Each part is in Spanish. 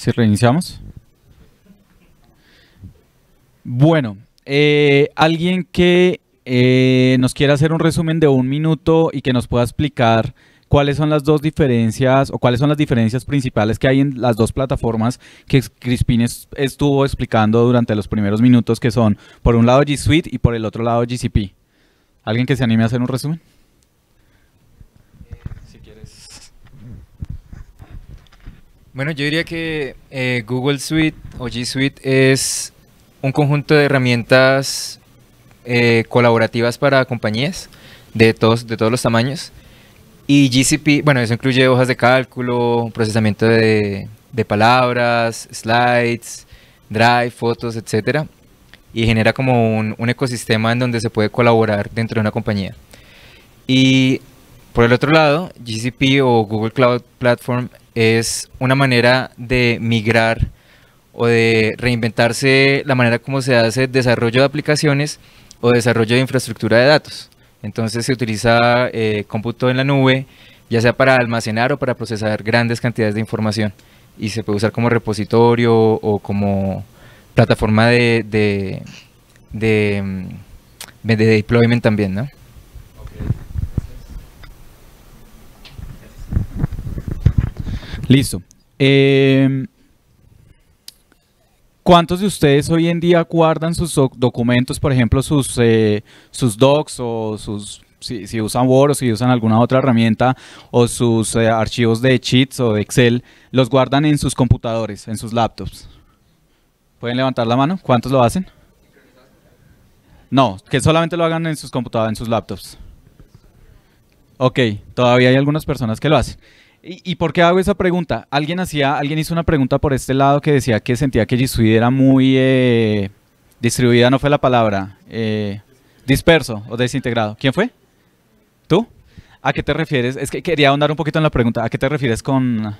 Si reiniciamos. Bueno, eh, alguien que eh, nos quiera hacer un resumen de un minuto y que nos pueda explicar cuáles son las dos diferencias o cuáles son las diferencias principales que hay en las dos plataformas que Crispin estuvo explicando durante los primeros minutos, que son por un lado G Suite y por el otro lado GCP. ¿Alguien que se anime a hacer un resumen? Bueno, yo diría que eh, Google Suite o G Suite es un conjunto de herramientas eh, colaborativas para compañías de todos, de todos los tamaños. Y GCP, bueno, eso incluye hojas de cálculo, procesamiento de, palabras, slides, drive, fotos, etc. Y genera como un, ecosistema en donde se puede colaborar dentro de una compañía. Y por el otro lado, GCP o Google Cloud Platform es una manera de migrar o de reinventarse la manera como se hace desarrollo de aplicaciones o desarrollo de infraestructura de datos. Entonces se utiliza eh, cómputo en la nube, ya sea para almacenar o para procesar grandes cantidades de información. Y se puede usar como repositorio o como plataforma de, de, de, mm, de deployment también, ¿no? Listo. Eh, ¿Cuántos de ustedes hoy en día guardan sus documentos, por ejemplo, sus, eh, sus docs o sus, si, usan Word o si usan alguna otra herramienta o sus eh, archivos de cheats o de Excel, los guardan en sus computadores, en sus laptops? ¿Pueden levantar la mano? ¿Cuántos lo hacen? No, que solamente lo hagan en sus computadoras, en sus laptops. Ok, todavía hay algunas personas que lo hacen. ¿Y, por qué hago esa pregunta? Alguien hacía, alguien hizo una pregunta por este lado que decía que sentía que G era muy eh, distribuida, no fue la palabra, eh, disperso o desintegrado. ¿Quién fue? ¿Tú? ¿A qué te refieres? Es que quería ahondar un poquito en la pregunta. ¿A qué te refieres con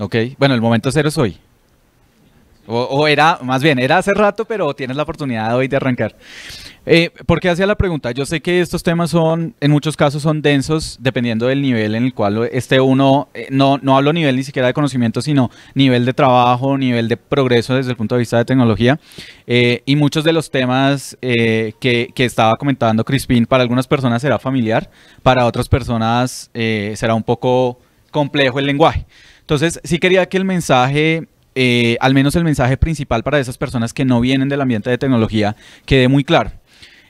Ok, bueno, el momento cero es hoy. O, era, más bien, era hace rato, pero tienes la oportunidad hoy de arrancar. Eh, ¿Por qué hacía la pregunta? Yo sé que estos temas son, en muchos casos, son densos, dependiendo del nivel en el cual esté uno. Eh, no, no hablo nivel ni siquiera de conocimiento, sino nivel de trabajo, nivel de progreso desde el punto de vista de tecnología. Eh, y muchos de los temas que, que, estaba comentando Crispin, para algunas personas será familiar, para otras personas será un poco complejo el lenguaje. Entonces, sí quería que el mensaje eh, al menos el mensaje principal para esas personas que no vienen del ambiente de tecnología quede muy claro.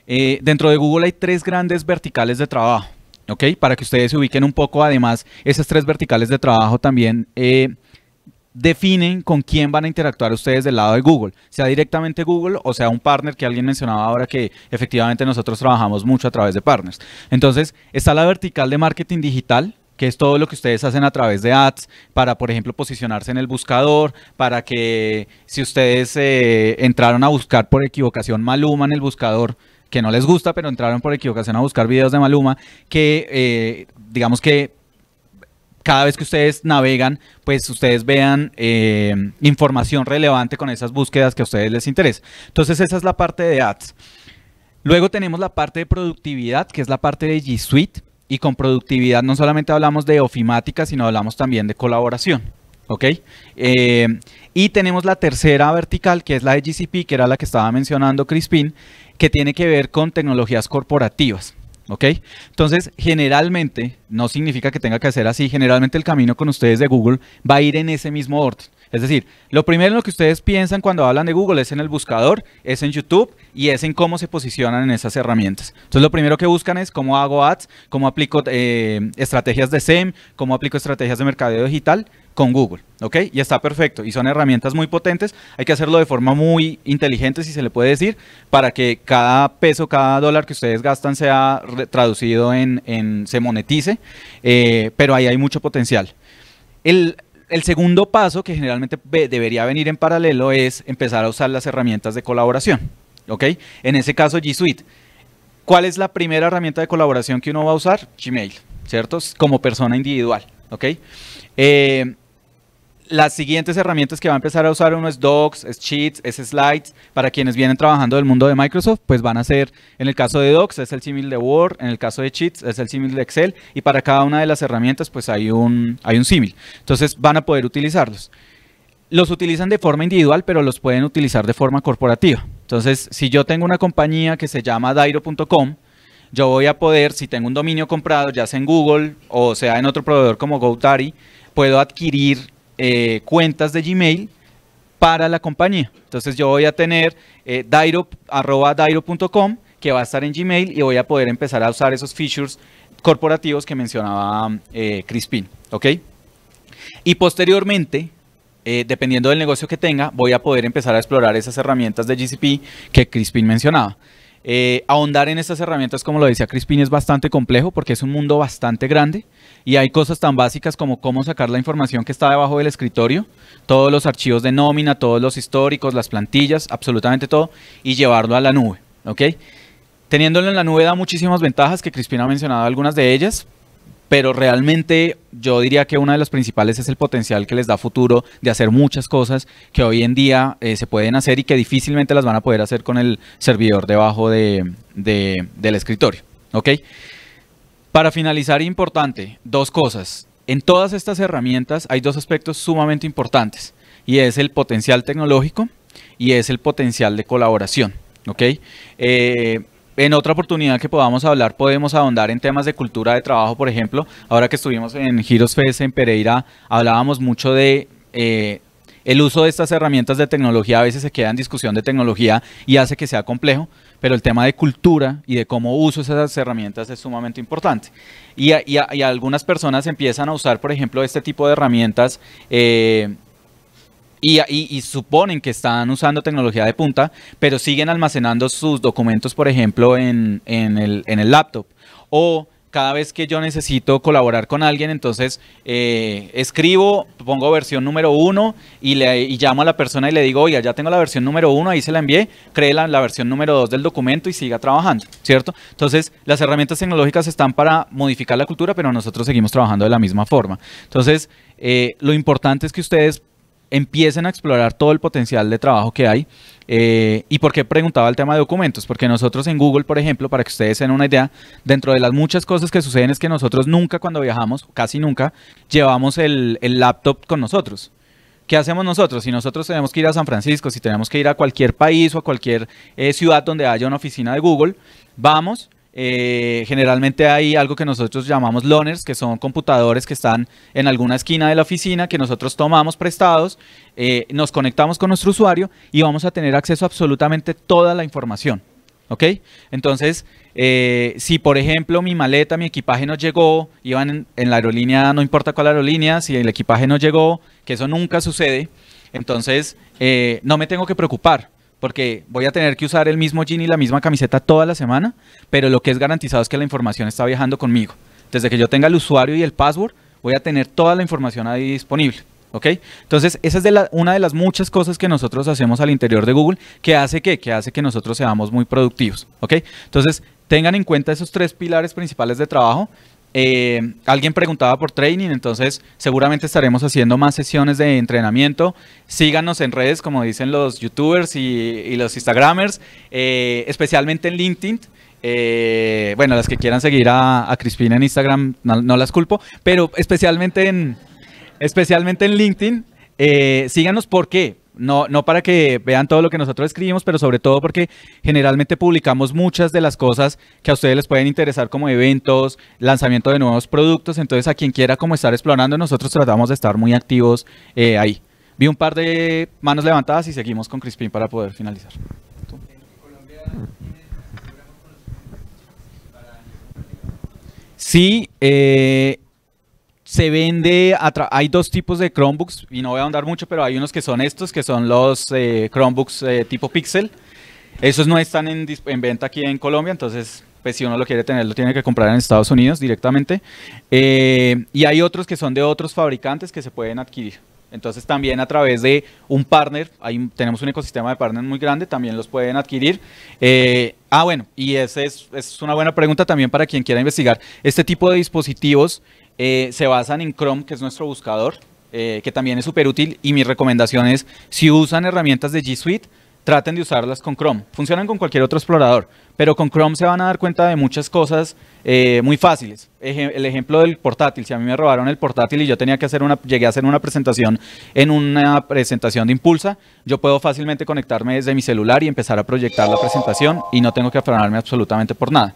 Eh, dentro de Google hay tres grandes verticales de trabajo, ¿ok? Para que ustedes se ubiquen un poco, además, esas tres verticales de trabajo también eh, definen con quién van a interactuar ustedes del lado de Google, sea directamente Google o sea un partner que alguien mencionaba ahora que efectivamente nosotros trabajamos mucho a través de partners. Entonces, está la vertical de marketing digital, que es todo lo que ustedes hacen a través de ads para, por ejemplo, posicionarse en el buscador, para que si ustedes eh, entraron a buscar por equivocación Maluma en el buscador, que no les gusta, pero entraron por equivocación a buscar videos de Maluma, que eh, digamos que cada vez que ustedes navegan, pues ustedes vean eh, información relevante con esas búsquedas que a ustedes les interesa. Entonces esa es la parte de ads. Luego tenemos la parte de productividad, que es la parte de G Suite. Y con productividad no solamente hablamos de ofimática, sino hablamos también de colaboración. ¿Ok? Eh, y tenemos la tercera vertical, que es la de GCP, que era la que estaba mencionando Crispin, que tiene que ver con tecnologías corporativas. ¿Ok? Entonces, generalmente, no significa que tenga que ser así, generalmente el camino con ustedes de Google va a ir en ese mismo orden. Es decir, lo primero en lo que ustedes piensan cuando hablan de Google es en el buscador, es en YouTube y es en cómo se posicionan en esas herramientas. Entonces, lo primero que buscan es cómo hago ads, cómo aplico eh, estrategias de SEM, cómo aplico estrategias de mercadeo digital con Google, ¿ok? Y está perfecto. Y son herramientas muy potentes. Hay que hacerlo de forma muy inteligente, si se le puede decir, para que cada peso, cada dólar que ustedes gastan sea traducido en, se monetice. Eh, pero ahí hay mucho potencial. El, el segundo paso que generalmente debería venir en paralelo es empezar a usar las herramientas de colaboración. ¿ok? En ese caso, G Suite. ¿Cuál es la primera herramienta de colaboración que uno va a usar? Gmail, ¿cierto? Como persona individual. ¿ok? Eh, las siguientes herramientas que va a empezar a usar uno es Docs, es Sheets, es Slides. Para quienes vienen trabajando del mundo de Microsoft, pues van a ser, en el caso de Docs es el símil de Word, en el caso de Sheets es el símil de Excel y para cada una de las herramientas pues hay un, hay un símil. Entonces van a poder utilizarlos. Los utilizan de forma individual, pero los pueden utilizar de forma corporativa. Entonces, si yo tengo una compañía que se llama Dairo.com, yo voy a poder, si tengo un dominio comprado, ya sea en Google o sea en otro proveedor como GoDaddy, puedo adquirir eh, cuentas de Gmail para la compañía. Entonces yo voy a tener eh, dairo@dairo.com que va a estar en Gmail y voy a poder empezar a usar esos features corporativos que mencionaba eh, Crispin. ¿Ok? Y posteriormente, dependiendo del negocio que tenga, voy a poder empezar a explorar esas herramientas de GCP que Crispin mencionaba. Eh, ahondar en estas herramientas, como lo decía Crispin, es bastante complejo porque es un mundo bastante grande y hay cosas tan básicas como cómo sacar la información que está debajo del escritorio, todos los archivos de nómina, todos los históricos, las plantillas, absolutamente todo, y llevarlo a la nube. Teniéndolo en la nube da muchísimas ventajas que Crispin ha mencionado algunas de ellas, pero realmente yo diría que una de las principales es el potencial que les da futuro de hacer muchas cosas que hoy en día eh, se pueden hacer y que difícilmente las van a poder hacer con el servidor debajo de, del escritorio. Para finalizar, importante, dos cosas. En todas estas herramientas hay dos aspectos sumamente importantes y es el potencial tecnológico y es el potencial de colaboración. ¿ok? Eh, en otra oportunidad que podamos hablar, podemos ahondar en temas de cultura de trabajo, por ejemplo. Ahora que estuvimos en Giros en Pereira, hablábamos mucho de eh, el uso de estas herramientas de tecnología. A veces se queda en discusión de tecnología y hace que sea complejo, pero el tema de cultura y de cómo uso esas herramientas es sumamente importante. Y, algunas personas empiezan a usar, por ejemplo, este tipo de herramientas. Eh, y, suponen que están usando tecnología de punta, pero siguen almacenando sus documentos, por ejemplo, en, el, laptop. O cada vez que yo necesito colaborar con alguien, entonces eh, escribo, pongo versión número uno y, le, llamo a la persona y le digo, oye, ya tengo la versión número uno, ahí se la envié, cree la, versión número dos del documento y siga trabajando, ¿cierto? Entonces, las herramientas tecnológicas están para modificar la cultura, pero nosotros seguimos trabajando de la misma forma. Entonces, eh, lo importante es que ustedes empiecen a explorar todo el potencial de trabajo que hay. Eh, ¿Y por qué preguntaba el tema de documentos? Porque nosotros en Google, por ejemplo, para que ustedes tengan una idea, dentro de las muchas cosas que suceden es que nosotros nunca cuando viajamos, casi nunca, llevamos el, laptop con nosotros. ¿Qué hacemos nosotros? Si nosotros tenemos que ir a San Francisco, si tenemos que ir a cualquier país o a cualquier eh, ciudad donde haya una oficina de Google, vamos, eh, generalmente hay algo que nosotros llamamos loners, que son computadores que están en alguna esquina de la oficina, que nosotros tomamos prestados, eh, nos conectamos con nuestro usuario y vamos a tener acceso a absolutamente toda la información. ¿Ok? Entonces, eh, si por ejemplo mi maleta, mi equipaje no llegó, iban en, en, la aerolínea, no importa cuál aerolínea, si el equipaje no llegó, que eso nunca sucede, entonces no me tengo que preocupar, porque voy a tener que usar el mismo jean y la misma camiseta toda la semana, pero lo que es garantizado es que la información está viajando conmigo. Desde que yo tenga el usuario y el password, voy a tener toda la información ahí disponible. ¿Ok? Entonces, esa es una de las muchas cosas que nosotros hacemos al interior de Google que hace que, que hace que nosotros seamos muy productivos. ¿Ok? Entonces, tengan en cuenta esos tres pilares principales de trabajo eh, alguien preguntaba por training, entonces seguramente estaremos haciendo más sesiones de entrenamiento. Síganos en redes, como dicen los youtubers y, los instagramers, eh, especialmente en LinkedIn. Eh, bueno, las que quieran seguir a, Crispina en Instagram, no, las culpo, pero especialmente en, especialmente en LinkedIn, síganos, ¿por qué? No, no para que vean todo lo que nosotros escribimos, pero sobre todo porque generalmente publicamos muchas de las cosas que a ustedes les pueden interesar como eventos, lanzamiento de nuevos productos. Entonces a quien quiera como estar explorando, nosotros tratamos de estar muy activos eh, ahí. Vi un par de manos levantadas y seguimos con Crispin para poder finalizar. Sí, eh, se vende, hay dos tipos de Chromebooks, y no voy a ahondar mucho, pero hay unos que son estos, que son los eh, Chromebooks eh, tipo Pixel. Esos no están en, venta aquí en Colombia, entonces, pues si uno lo quiere tener, lo tiene que comprar en Estados Unidos directamente. Eh, y hay otros que son de otros fabricantes que se pueden adquirir. Entonces también a través de un partner, ahí tenemos un ecosistema de partners muy grande, también los pueden adquirir. ah, bueno, y esa es, es, una buena pregunta también para quien quiera investigar. Este tipo de dispositivos eh, se basan en Chrome, que es nuestro buscador, eh, que también es súper útil. Y mi recomendación es, si usan herramientas de G Suite, traten de usarlas con Chrome. Funcionan con cualquier otro explorador, pero con Chrome se van a dar cuenta de muchas cosas eh, muy fáciles. el ejemplo del portátil, si a mí me robaron el portátil y yo tenía que hacer una, llegué a hacer una presentación en una presentación de Impulsa, yo puedo fácilmente conectarme desde mi celular y empezar a proyectar la presentación y no tengo que afanarme absolutamente por nada.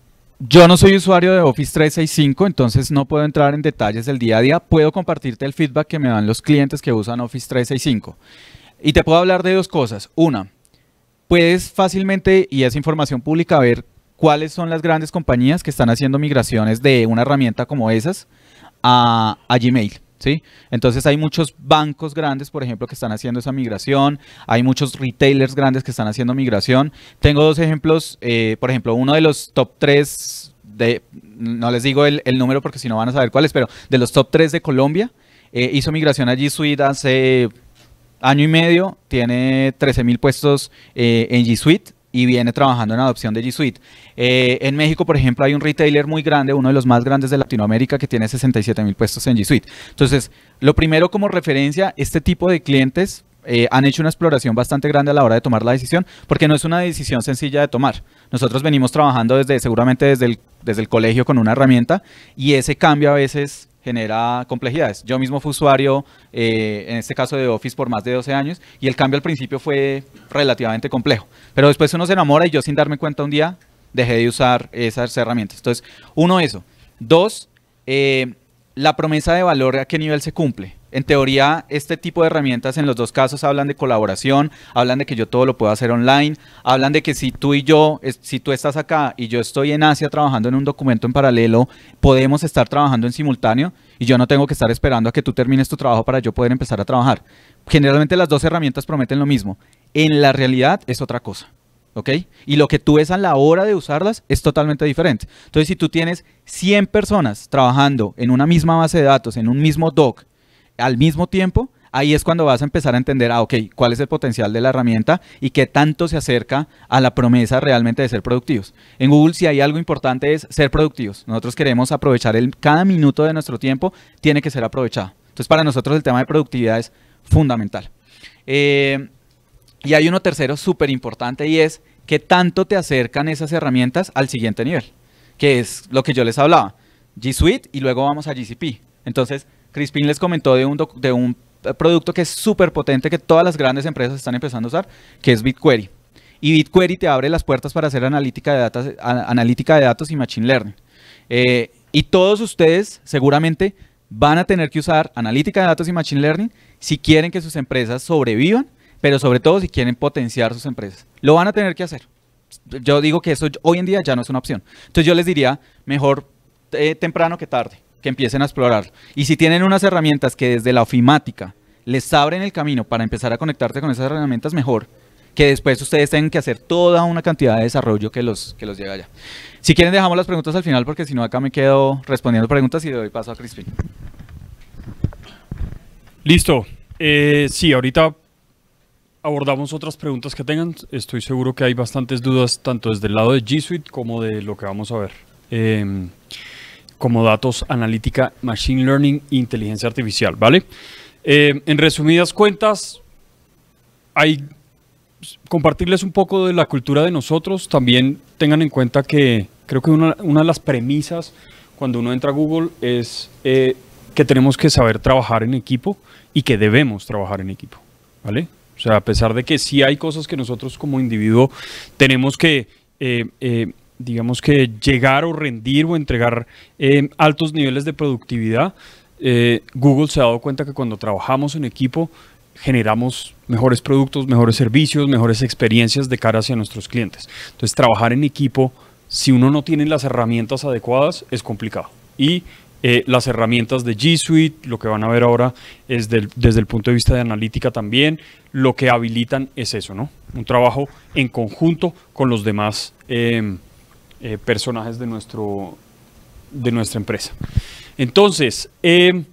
Yo no soy usuario de Office 365, entonces no puedo entrar en detalles del día a día. Puedo compartirte el feedback que me dan los clientes que usan Office 365. Y te puedo hablar de dos cosas. Una, puedes fácilmente, y es información pública, ver cuáles son las grandes compañías que están haciendo migraciones de una herramienta como esas a, a Gmail. Entonces hay muchos bancos grandes, por ejemplo, que están haciendo esa migración, hay muchos retailers grandes que están haciendo migración. Tengo dos ejemplos, eh, por ejemplo, uno de los top tres, de, no les digo el, número porque si no van a saber cuál pero de los top tres de Colombia, eh, hizo migración a G Suite hace año y medio, tiene 13 mil puestos eh, en G Suite y viene trabajando en adopción de G Suite. Eh, en México, por ejemplo, hay un retailer muy grande, uno de los más grandes de Latinoamérica, que tiene 67 mil puestos en G Suite. Entonces, lo primero como referencia, este tipo de clientes eh, han hecho una exploración bastante grande a la hora de tomar la decisión, porque no es una decisión sencilla de tomar. Nosotros venimos trabajando desde, seguramente desde el, desde el colegio con una herramienta y ese cambio a veces genera complejidades. Yo mismo fui usuario, eh, en este caso de Office, por más de 12 años, y el cambio al principio fue relativamente complejo. Pero después uno se enamora y yo sin darme cuenta un día dejé de usar esas herramientas. Entonces, uno, eso. Dos, eh, la promesa de valor, ¿a qué nivel se cumple? En teoría, este tipo de herramientas en los dos casos hablan de colaboración, hablan de que yo todo lo puedo hacer online, hablan de que si tú y yo, si tú estás acá y yo estoy en Asia trabajando en un documento en paralelo, podemos estar trabajando en simultáneo y yo no tengo que estar esperando a que tú termines tu trabajo para yo poder empezar a trabajar. Generalmente las dos herramientas prometen lo mismo. En la realidad es otra cosa. ¿ok? Y lo que tú ves a la hora de usarlas es totalmente diferente. Entonces, si tú tienes 100 personas trabajando en una misma base de datos, en un mismo doc, al mismo tiempo, ahí es cuando vas a empezar a entender, ah, ok, cuál es el potencial de la herramienta y qué tanto se acerca a la promesa realmente de ser productivos. En Google, si hay algo importante es ser productivos. Nosotros queremos aprovechar el, cada minuto de nuestro tiempo, tiene que ser aprovechado. Entonces, para nosotros el tema de productividad es fundamental. Eh, y hay uno tercero súper importante y es qué tanto te acercan esas herramientas al siguiente nivel, que es lo que yo les hablaba, G Suite y luego vamos a GCP. Entonces, Crispin les comentó de un, eh, producto que es súper potente que todas las grandes empresas están empezando a usar, que es Bitquery Y Bitquery te abre las puertas para hacer analítica de, datos, eh, analítica de datos y machine learning. Eh, y todos ustedes seguramente van a tener que usar analítica de datos y machine learning si quieren que sus empresas sobrevivan, pero sobre todo si quieren potenciar sus empresas. Lo van a tener que hacer. Yo digo que eso hoy en día ya no es una opción. Entonces yo les diría, mejor temprano que tarde que empiecen a explorar. Y si tienen unas herramientas que desde la ofimática les abren el camino para empezar a conectarte con esas herramientas mejor, que después ustedes tengan que hacer toda una cantidad de desarrollo que los, que los llega allá. Si quieren dejamos las preguntas al final porque si no acá me quedo respondiendo preguntas y le doy paso a Crispin. Listo. Eh, sí, ahorita abordamos otras preguntas que tengan. Estoy seguro que hay bastantes dudas tanto desde el lado de G Suite como de lo que vamos a ver. Em, como datos, analítica, machine learning e inteligencia artificial, ¿vale? Eh, en resumidas cuentas, hay compartirles un poco de la cultura de nosotros. También tengan en cuenta que creo que una, de las premisas cuando uno entra a Google es eh, que tenemos que saber trabajar en equipo y que debemos trabajar en equipo, ¿vale? O sea, a pesar de que sí hay cosas que nosotros como individuo tenemos que eh, digamos que llegar o rendir o entregar eh, altos niveles de productividad, eh, Google se ha dado cuenta que cuando trabajamos en equipo generamos mejores productos, mejores servicios, mejores experiencias de cara hacia nuestros clientes. Entonces, trabajar en equipo, si uno no tiene las herramientas adecuadas, es complicado. Y eh, las herramientas de G Suite, lo que van a ver ahora es desde el punto de vista de analítica también, lo que habilitan es eso, ¿no? Un trabajo en conjunto con los demás em, eh, personajes de, nuestro, de nuestra empresa. Entonces, eh,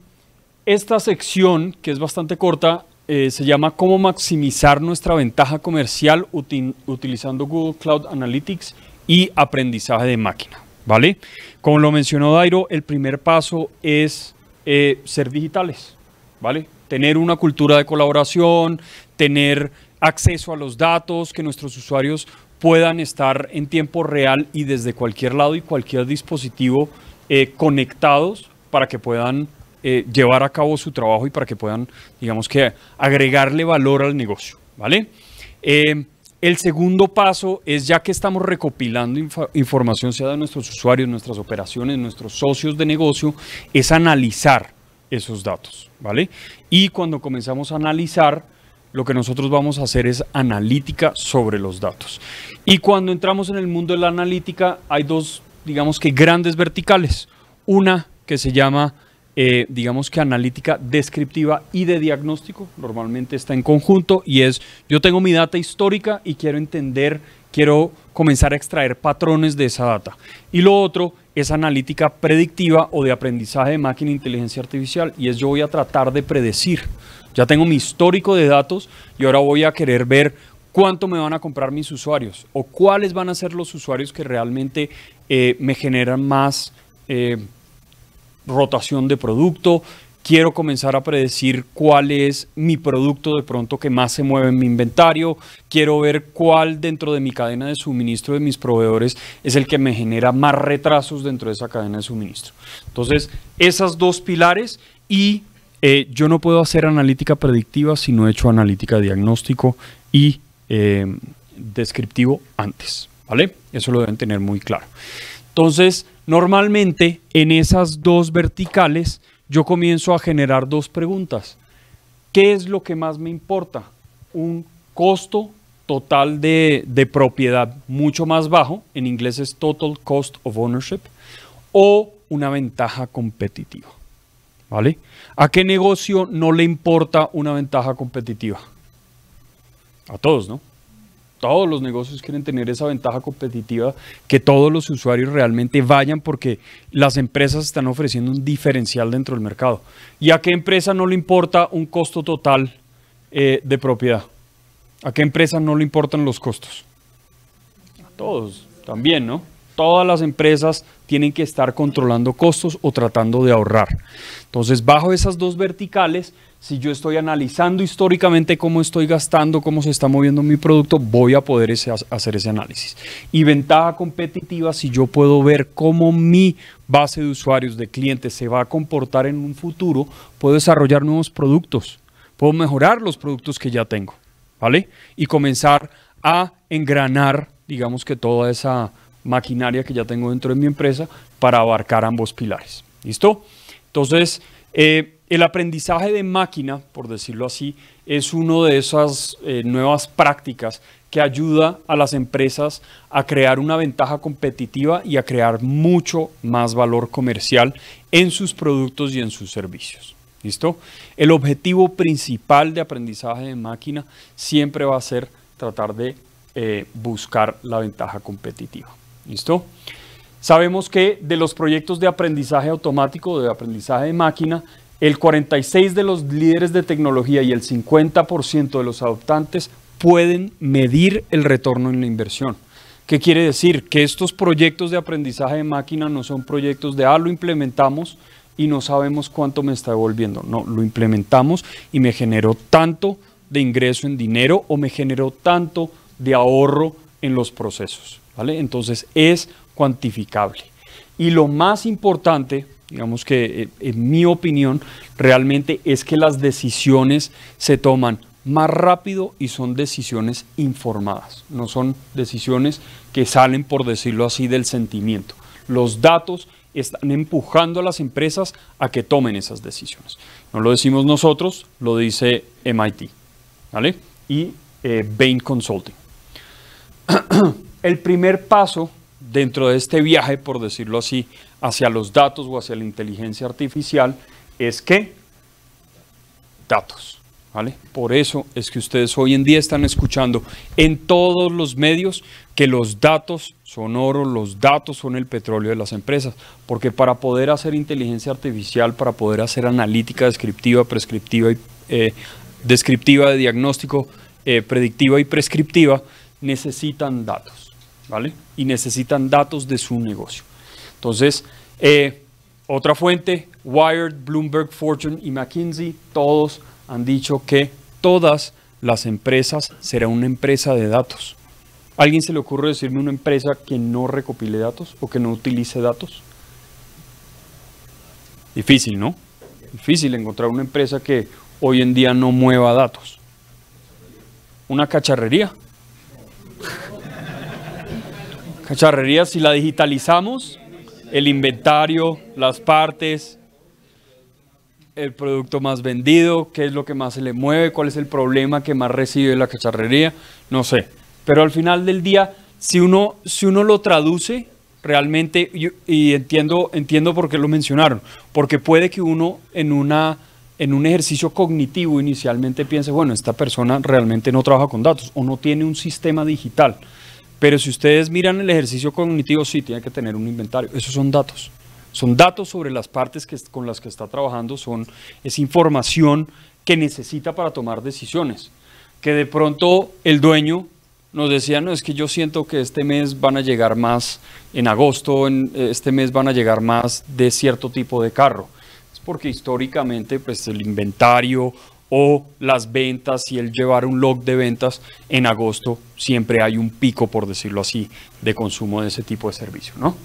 esta sección, que es bastante corta, eh, se llama Cómo maximizar nuestra ventaja comercial utilizando Google Cloud Analytics y aprendizaje de máquina. ¿Vale? Como lo mencionó Dairo, el primer paso es ser digitales, ¿vale? Tener una cultura de colaboración, tener acceso a los datos, que nuestros usuarios puedan estar en tiempo real y desde cualquier lado y cualquier dispositivo eh, conectados para que puedan eh, llevar a cabo su trabajo y para que puedan, digamos que, agregarle valor al negocio, ¿vale? Eh, el segundo paso es ya que estamos recopilando información, sea de nuestros usuarios, nuestras operaciones, nuestros socios de negocio, es analizar esos datos, ¿vale? Y cuando comenzamos a analizar, lo que nosotros vamos a hacer es analítica sobre los datos. Y cuando entramos en el mundo de la analítica hay dos, digamos que grandes verticales. Una que se llama, eh, digamos que analítica descriptiva y de diagnóstico, normalmente está en conjunto, y es yo tengo mi data histórica y quiero entender, quiero comenzar a extraer patrones de esa data. Y lo otro es analítica predictiva o de aprendizaje de máquina e inteligencia artificial, y es yo voy a tratar de predecir ya tengo mi histórico de datos y ahora voy a querer ver cuánto me van a comprar mis usuarios o cuáles van a ser los usuarios que realmente eh, me generan más eh, rotación de producto. Quiero comenzar a predecir cuál es mi producto de pronto que más se mueve en mi inventario. Quiero ver cuál dentro de mi cadena de suministro de mis proveedores es el que me genera más retrasos dentro de esa cadena de suministro. Entonces, esas dos pilares y eh, yo no puedo hacer analítica predictiva si no he hecho analítica diagnóstico y eh, descriptivo antes, ¿vale? Eso lo deben tener muy claro. Entonces, normalmente en esas dos verticales yo comienzo a generar dos preguntas. ¿Qué es lo que más me importa? Un costo total de propiedad mucho más bajo, en inglés es total cost of ownership, o una ventaja competitiva. ¿Vale? ¿A qué negocio no le importa una ventaja competitiva? A todos, ¿no? Todos los negocios quieren tener esa ventaja competitiva, que todos los usuarios realmente vayan porque las empresas están ofreciendo un diferencial dentro del mercado. ¿Y a qué empresa no le importa un costo total eh, de propiedad? ¿A qué empresa no le importan los costos? A todos, también, ¿no? todas las empresas tienen que estar controlando costos o tratando de ahorrar. Entonces, bajo esas dos verticales, si yo estoy analizando históricamente cómo estoy gastando, cómo se está moviendo mi producto, voy a poder hacer ese análisis. Y ventaja competitiva, si yo puedo ver cómo mi base de usuarios, de clientes, se va a comportar en un futuro, puedo desarrollar nuevos productos, puedo mejorar los productos que ya tengo, ¿vale? Y comenzar a engranar, digamos que toda esa maquinaria que ya tengo dentro de mi empresa para abarcar ambos pilares. ¿Listo? Entonces, eh, el aprendizaje de máquina, por decirlo así, es una de esas eh, nuevas prácticas que ayuda a las empresas a crear una ventaja competitiva y a crear mucho más valor comercial en sus productos y en sus servicios. ¿Listo? El objetivo principal de aprendizaje de máquina siempre va a ser tratar de eh, buscar la ventaja competitiva. ¿Listo? Sabemos que de los proyectos de aprendizaje automático, de aprendizaje de máquina, el 46 de los líderes de tecnología y el 50% de los adoptantes pueden medir el retorno en la inversión. ¿Qué quiere decir? Que estos proyectos de aprendizaje de máquina no son proyectos de, ah, lo implementamos y no sabemos cuánto me está devolviendo. No, lo implementamos y me generó tanto de ingreso en dinero o me generó tanto de ahorro en los procesos. Entonces es cuantificable. Y lo más importante, digamos que eh, en mi opinión, realmente es que las decisiones se toman más rápido y son decisiones informadas, no son decisiones que salen, por decirlo así, del sentimiento. Los datos están empujando a las empresas a que tomen esas decisiones. No lo decimos nosotros, lo dice MIT ¿vale? y eh, Bain Consulting. el primer paso dentro de este viaje, por decirlo así, hacia los datos o hacia la inteligencia artificial es que datos. ¿vale? Por eso es que ustedes hoy en día están escuchando en todos los medios que los datos son oro, los datos son el petróleo de las empresas, porque para poder hacer inteligencia artificial, para poder hacer analítica descriptiva, prescriptiva y eh, descriptiva de diagnóstico, eh, predictiva y prescriptiva, necesitan datos. ¿vale? Y necesitan datos de su negocio. Entonces, eh, otra fuente, Wired, Bloomberg, Fortune y McKinsey, todos han dicho que todas las empresas serán una empresa de datos. ¿Alguien se le ocurre decirme una empresa que no recopile datos o que no utilice datos? Difícil, ¿no? Difícil encontrar una empresa que hoy en día no mueva datos. Una cacharrería. Cacharrería, si la digitalizamos, el inventario, las partes, el producto más vendido, qué es lo que más se le mueve, cuál es el problema que más recibe la cacharrería, no sé. Pero al final del día, si uno, si uno lo traduce realmente, y, entiendo, entiendo por qué lo mencionaron, porque puede que uno en una en un ejercicio cognitivo inicialmente piense, bueno, esta persona realmente no trabaja con datos o no tiene un sistema digital. Pero si ustedes miran el ejercicio cognitivo, sí, tiene que tener un inventario. Esos son datos. Son datos sobre las partes con las que está trabajando, son, es información que necesita para tomar decisiones. Que de pronto el dueño nos decía, no, es que yo siento que este mes van a llegar más, en agosto, en, este mes van a llegar más de cierto tipo de carro. Es porque históricamente pues, el inventario o las ventas y el llevar un log de ventas en agosto, siempre hay un pico, por decirlo así, de consumo de ese tipo de servicio. ¿no?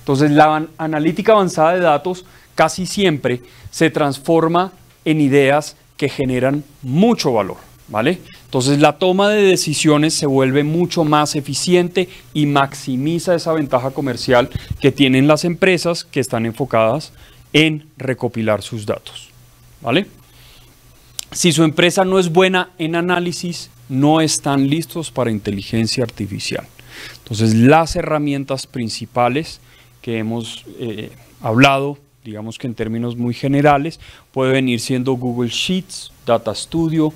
Entonces la analítica avanzada de datos casi siempre se transforma en ideas que generan mucho valor. ¿Vale? Entonces la toma de decisiones se vuelve mucho más eficiente y maximiza esa ventaja comercial que tienen las empresas que están enfocadas en recopilar sus datos. ¿Vale? si su empresa no es buena en análisis, no están listos para inteligencia artificial. Entonces, las herramientas principales que hemos eh, hablado, digamos que en términos muy generales, pueden venir siendo Google Sheets, Data Studio,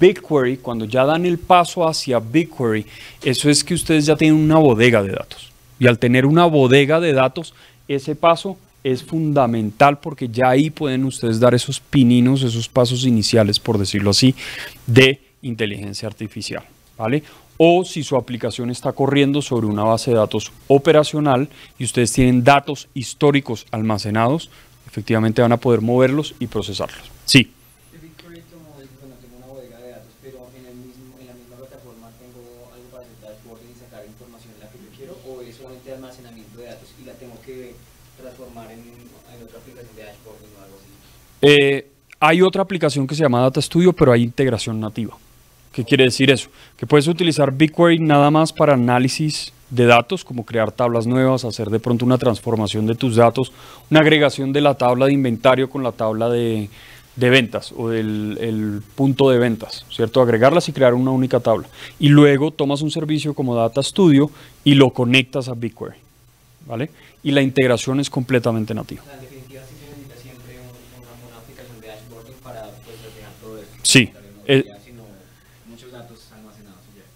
BigQuery. Cuando ya dan el paso hacia BigQuery, eso es que ustedes ya tienen una bodega de datos. Y al tener una bodega de datos, ese paso es fundamental porque ya ahí pueden ustedes dar esos pininos, esos pasos iniciales, por decirlo así, de inteligencia artificial, ¿vale? O si su aplicación está corriendo sobre una base de datos operacional y ustedes tienen datos históricos almacenados, efectivamente van a poder moverlos y procesarlos. Sí. Eh, hay otra aplicación que se llama Data Studio, pero hay integración nativa. ¿Qué quiere decir eso? Que puedes utilizar BigQuery nada más para análisis de datos, como crear tablas nuevas, hacer de pronto una transformación de tus datos, una agregación de la tabla de inventario con la tabla de, ventas o del el punto de ventas, ¿cierto? Agregarlas y crear una única tabla. Y luego tomas un servicio como Data Studio y lo conectas a BigQuery, ¿vale? Y la integración es completamente nativa. Sí. Eh,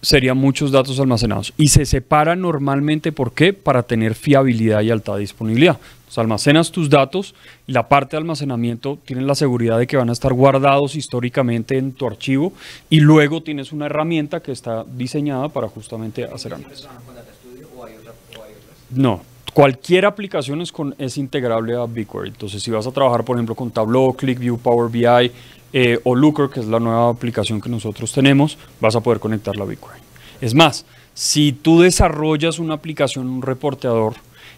serían muchos datos almacenados. Y se separa normalmente, ¿por qué? Para tener fiabilidad y alta disponibilidad. Entonces almacenas tus datos la parte de almacenamiento tienes la seguridad de que van a estar guardados históricamente en tu archivo y luego tienes una herramienta que está diseñada para justamente hacer análisis. No, cualquier aplicación es, con, es integrable a BigQuery. Entonces si vas a trabajar, por ejemplo, con Tableau, ClickView, Power BI, eh, o Looker, que es la nueva aplicación que nosotros tenemos, vas a poder conectar la BigQuery. Es más, si tú desarrollas una aplicación, un reporteador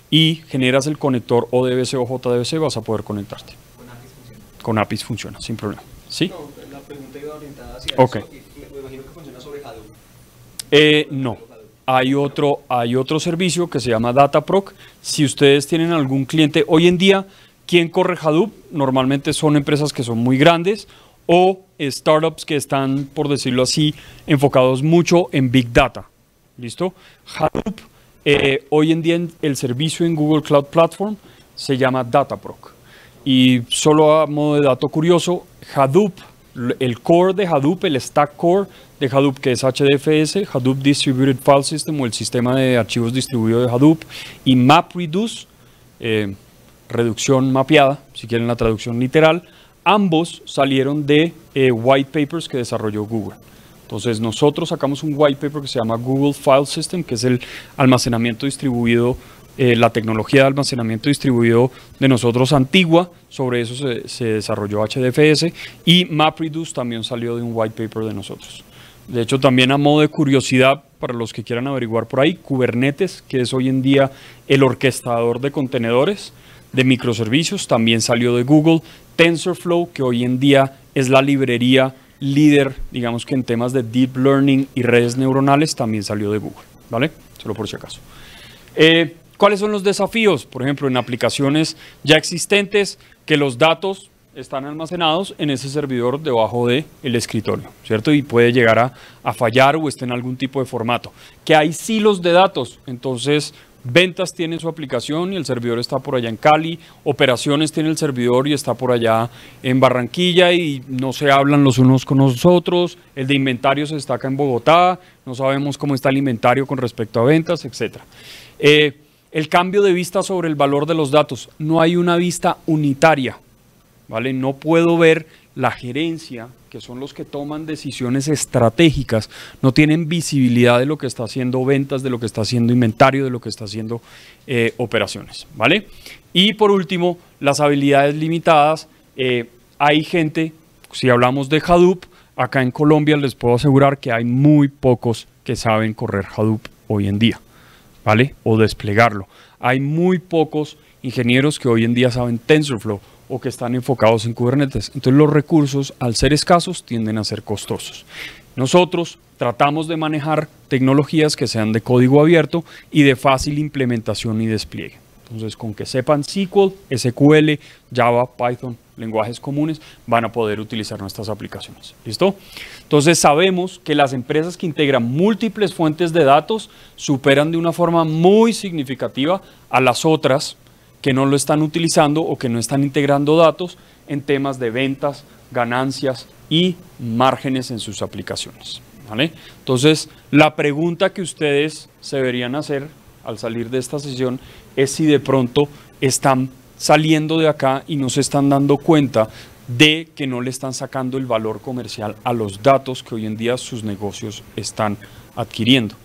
y generas el conector ODBC o JDBC, vas a poder conectarte. Con APIs funciona. Con APIs funciona, sin problema. ¿Sí? No, la pregunta iba orientada hacia eso. que funciona sobre Hadoop. Eh, no. Hay otro, hay otro servicio que se llama DataProc. Si ustedes tienen algún cliente, hoy en día ¿Quién corre Hadoop? Normalmente son empresas que son muy grandes o startups que están, por decirlo así, enfocados mucho en Big Data. ¿Listo? Hadoop, eh, hoy en día el servicio en Google Cloud Platform se llama Dataproc. Y solo a modo de dato curioso, Hadoop, el core de Hadoop, el stack core de Hadoop, que es HDFS, Hadoop Distributed File System o el sistema de archivos distribuido de Hadoop, y MapReduce, eh, reducción mapeada, si quieren la traducción literal, ambos salieron de eh, white papers que desarrolló Google. Entonces nosotros sacamos un white paper que se llama Google File System, que es el almacenamiento distribuido, eh, la tecnología de almacenamiento distribuido de nosotros antigua, sobre eso se, se, desarrolló HDFS y MapReduce también salió de un white paper de nosotros. De hecho, también a modo de curiosidad, para los que quieran averiguar por ahí, Kubernetes, que es hoy en día el orquestador de contenedores, de microservicios, también salió de Google, TensorFlow, que hoy en día es la librería líder, digamos que en temas de deep learning y redes neuronales, también salió de Google, ¿vale? Solo por si acaso. Eh, ¿Cuáles son los desafíos? Por ejemplo, en aplicaciones ya existentes, que los datos están almacenados en ese servidor debajo del el escritorio, ¿cierto? Y puede llegar a, a, fallar o esté en algún tipo de formato. Que hay silos de datos, entonces Ventas tiene su aplicación y el servidor está por allá en Cali. Operaciones tiene el servidor y está por allá en Barranquilla y no se hablan los unos con los otros. El de inventario se destaca en Bogotá. No sabemos cómo está el inventario con respecto a ventas, etc. Eh, el cambio de vista sobre el valor de los datos. No hay una vista unitaria. ¿vale? No puedo ver la gerencia que son los que toman decisiones estratégicas, no tienen visibilidad de lo que está haciendo ventas, de lo que está haciendo inventario, de lo que está haciendo eh, operaciones, ¿vale? Y por último, las habilidades limitadas. Eh, hay gente, si hablamos de Hadoop, acá en Colombia les puedo asegurar que hay muy pocos que saben correr Hadoop hoy en día, ¿vale? O desplegarlo. Hay muy pocos ingenieros que hoy en día saben TensorFlow o que están enfocados en Kubernetes. Entonces los recursos, al ser escasos, tienden a ser costosos. Nosotros tratamos de manejar tecnologías que sean de código abierto y de fácil implementación y despliegue. Entonces, con que sepan SQL, SQL, Java, Python, lenguajes comunes, van a poder utilizar nuestras aplicaciones. ¿Listo? Entonces, sabemos que las empresas que integran múltiples fuentes de datos superan de una forma muy significativa a las otras que no lo están utilizando o que no están integrando datos en temas de ventas, ganancias y márgenes en sus aplicaciones. Entonces, la pregunta que ustedes se deberían hacer al salir de esta sesión es si de pronto están saliendo de acá y no se están dando cuenta de que no le están sacando el valor comercial a los datos que hoy en día sus negocios están adquiriendo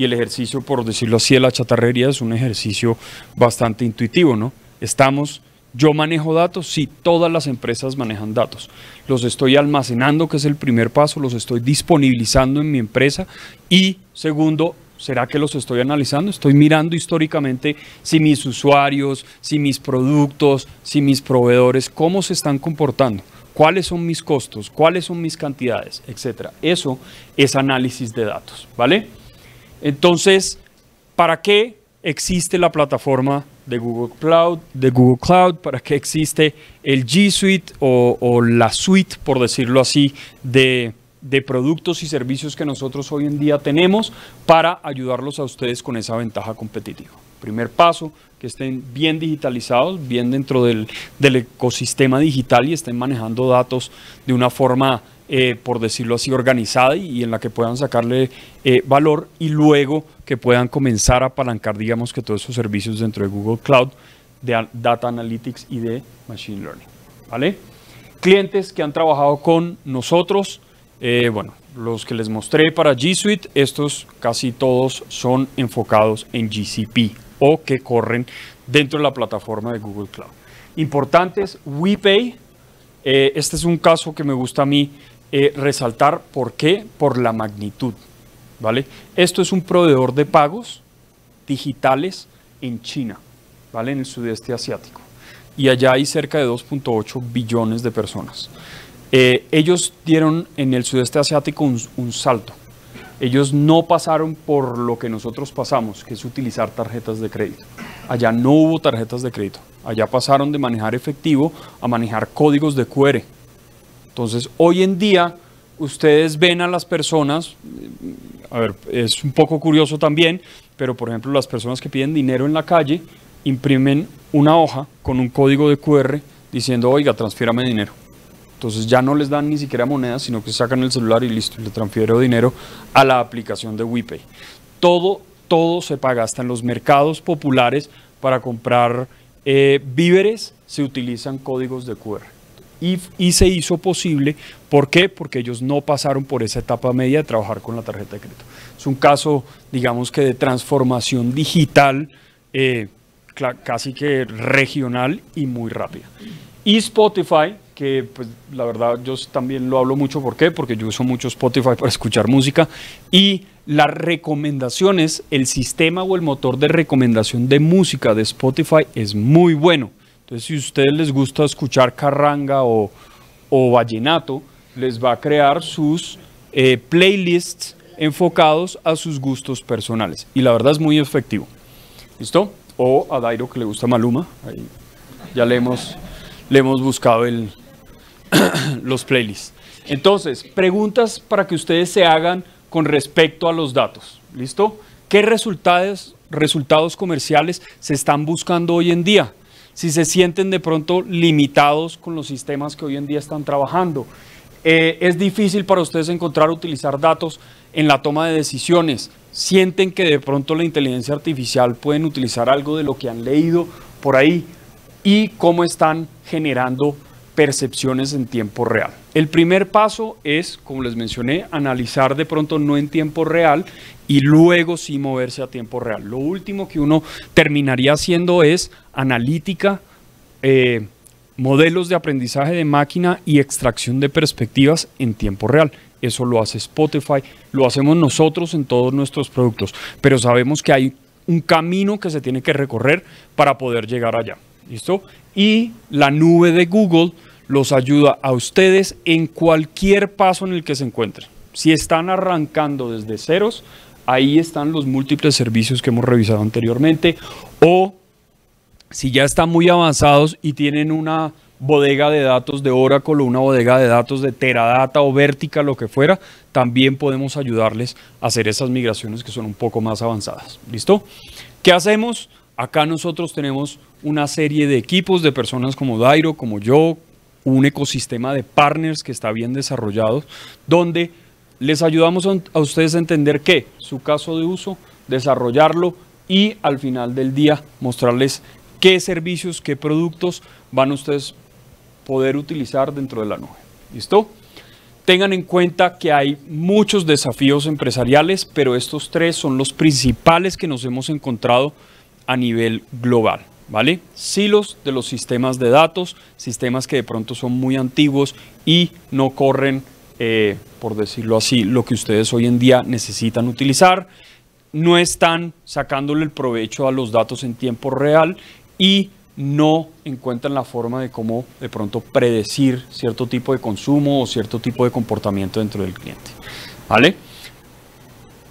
y el ejercicio, por decirlo así, de la chatarrería es un ejercicio bastante intuitivo, ¿no? Estamos, yo manejo datos, sí, todas las empresas manejan datos. Los estoy almacenando, que es el primer paso, los estoy disponibilizando en mi empresa y segundo, ¿Será que los estoy analizando? Estoy mirando históricamente si mis usuarios, si mis productos, si mis proveedores, cómo se están comportando, cuáles son mis costos, cuáles son mis cantidades, etcétera. Eso es análisis de datos, ¿vale? Entonces, ¿para qué existe la plataforma de Google Cloud? De Google Cloud, ¿para qué existe el G Suite o, la suite, por decirlo así, de, productos y servicios que nosotros hoy en día tenemos para ayudarlos a ustedes con esa ventaja competitiva? Primer paso, que estén bien digitalizados, bien dentro del, del ecosistema digital y estén manejando datos de una forma eh, por decirlo así, organizada y, en la que puedan sacarle eh, valor y luego que puedan comenzar a apalancar, digamos que todos esos servicios dentro de Google Cloud, de Data Analytics y de Machine Learning. ¿Vale? Clientes que han trabajado con nosotros, eh, bueno, los que les mostré para G Suite, estos casi todos son enfocados en GCP o que corren dentro de la plataforma de Google Cloud. Importantes, WePay, este es un caso que me gusta a mí eh, resaltar por qué, por la magnitud. ¿vale? Esto es un proveedor de pagos digitales en China, ¿vale? en el sudeste asiático. Y allá hay cerca de 2.8 billones de personas. Eh, ellos dieron en el sudeste asiático un, un salto. Ellos no pasaron por lo que nosotros pasamos, que es utilizar tarjetas de crédito. Allá no hubo tarjetas de crédito. Allá pasaron de manejar efectivo a manejar códigos de QR entonces, hoy en día, ustedes ven a las personas, a ver, es un poco curioso también, pero por ejemplo, las personas que piden dinero en la calle imprimen una hoja con un código de QR diciendo, oiga, transfiérame dinero. Entonces ya no les dan ni siquiera monedas, sino que sacan el celular y listo, le transfiero dinero a la aplicación de WePay. Todo, todo se paga, hasta en los mercados populares para comprar eh, víveres se utilizan códigos de QR y, se hizo posible. ¿Por qué? Porque ellos no pasaron por esa etapa media de trabajar con la tarjeta de crédito. Es un caso, digamos que de transformación digital, eh, casi que regional y muy rápida. Y Spotify, que pues, la verdad yo también lo hablo mucho, ¿por qué? Porque yo uso mucho Spotify para escuchar música y las recomendaciones, el sistema o el motor de recomendación de música de Spotify es muy bueno. Entonces, si a ustedes les gusta escuchar carranga o, o vallenato, les va a crear sus eh, playlists enfocados a sus gustos personales. Y la verdad es muy efectivo. ¿Listo? O a Dairo que le gusta Maluma. Ahí ya le hemos, buscado los playlists. Entonces, preguntas para que ustedes se hagan con respecto a los datos. ¿Listo? ¿Qué resultados, resultados comerciales se están buscando hoy en día? si se sienten de pronto limitados con los sistemas que hoy en día están trabajando. Eh, es difícil para ustedes encontrar, utilizar datos en la toma de decisiones. Sienten que de pronto la inteligencia artificial pueden utilizar algo de lo que han leído por ahí y cómo están generando percepciones en tiempo real. El primer paso es, como les mencioné, analizar de pronto no en tiempo real y luego sí moverse a tiempo real. Lo último que uno terminaría haciendo es analítica, eh, modelos de aprendizaje de máquina y extracción de perspectivas en tiempo real. Eso lo hace Spotify, lo hacemos nosotros en todos nuestros productos, pero sabemos que hay un camino que se tiene que recorrer para poder llegar allá. ¿Listo? Y la nube de Google los ayuda a ustedes en cualquier paso en el que se encuentren. Si están arrancando desde ceros, ahí están los múltiples servicios que hemos revisado anteriormente. O si ya están muy avanzados y tienen una bodega de datos de Oracle o una bodega de datos de Teradata o Vertica, lo que fuera, también podemos ayudarles a hacer esas migraciones que son un poco más avanzadas. ¿Listo? ¿Qué hacemos? Acá nosotros tenemos una serie de equipos de personas como Dairo, como yo, un ecosistema de partners que está bien desarrollado, donde les ayudamos a ustedes a entender qué, su caso de uso, desarrollarlo y al final del día mostrarles qué servicios, qué productos van a ustedes poder utilizar dentro de la nube. ¿Listo? Tengan en cuenta que hay muchos desafíos empresariales, pero estos tres son los principales que nos hemos encontrado a nivel global. ¿vale? Silos de los sistemas de datos, sistemas que de pronto son muy antiguos y no corren, eh, por decirlo así, lo que ustedes hoy en día necesitan utilizar, no están sacándole el provecho a los datos en tiempo real y no encuentran la forma de cómo de pronto predecir cierto tipo de consumo o cierto tipo de comportamiento dentro del cliente. ¿Vale?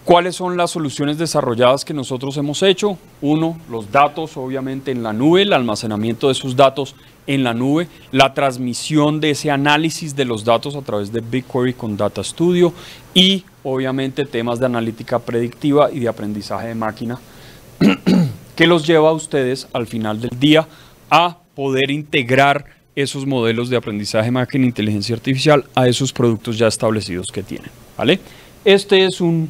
¿Cuáles son las soluciones desarrolladas que nosotros hemos hecho? Uno, los datos obviamente en la nube, el almacenamiento de esos datos en la nube, la transmisión de ese análisis de los datos a través de BigQuery con Data Studio y obviamente temas de analítica predictiva y de aprendizaje de máquina que los lleva a ustedes al final del día a poder integrar esos modelos de aprendizaje de máquina e inteligencia artificial a esos productos ya establecidos que tienen. ¿vale? Este es un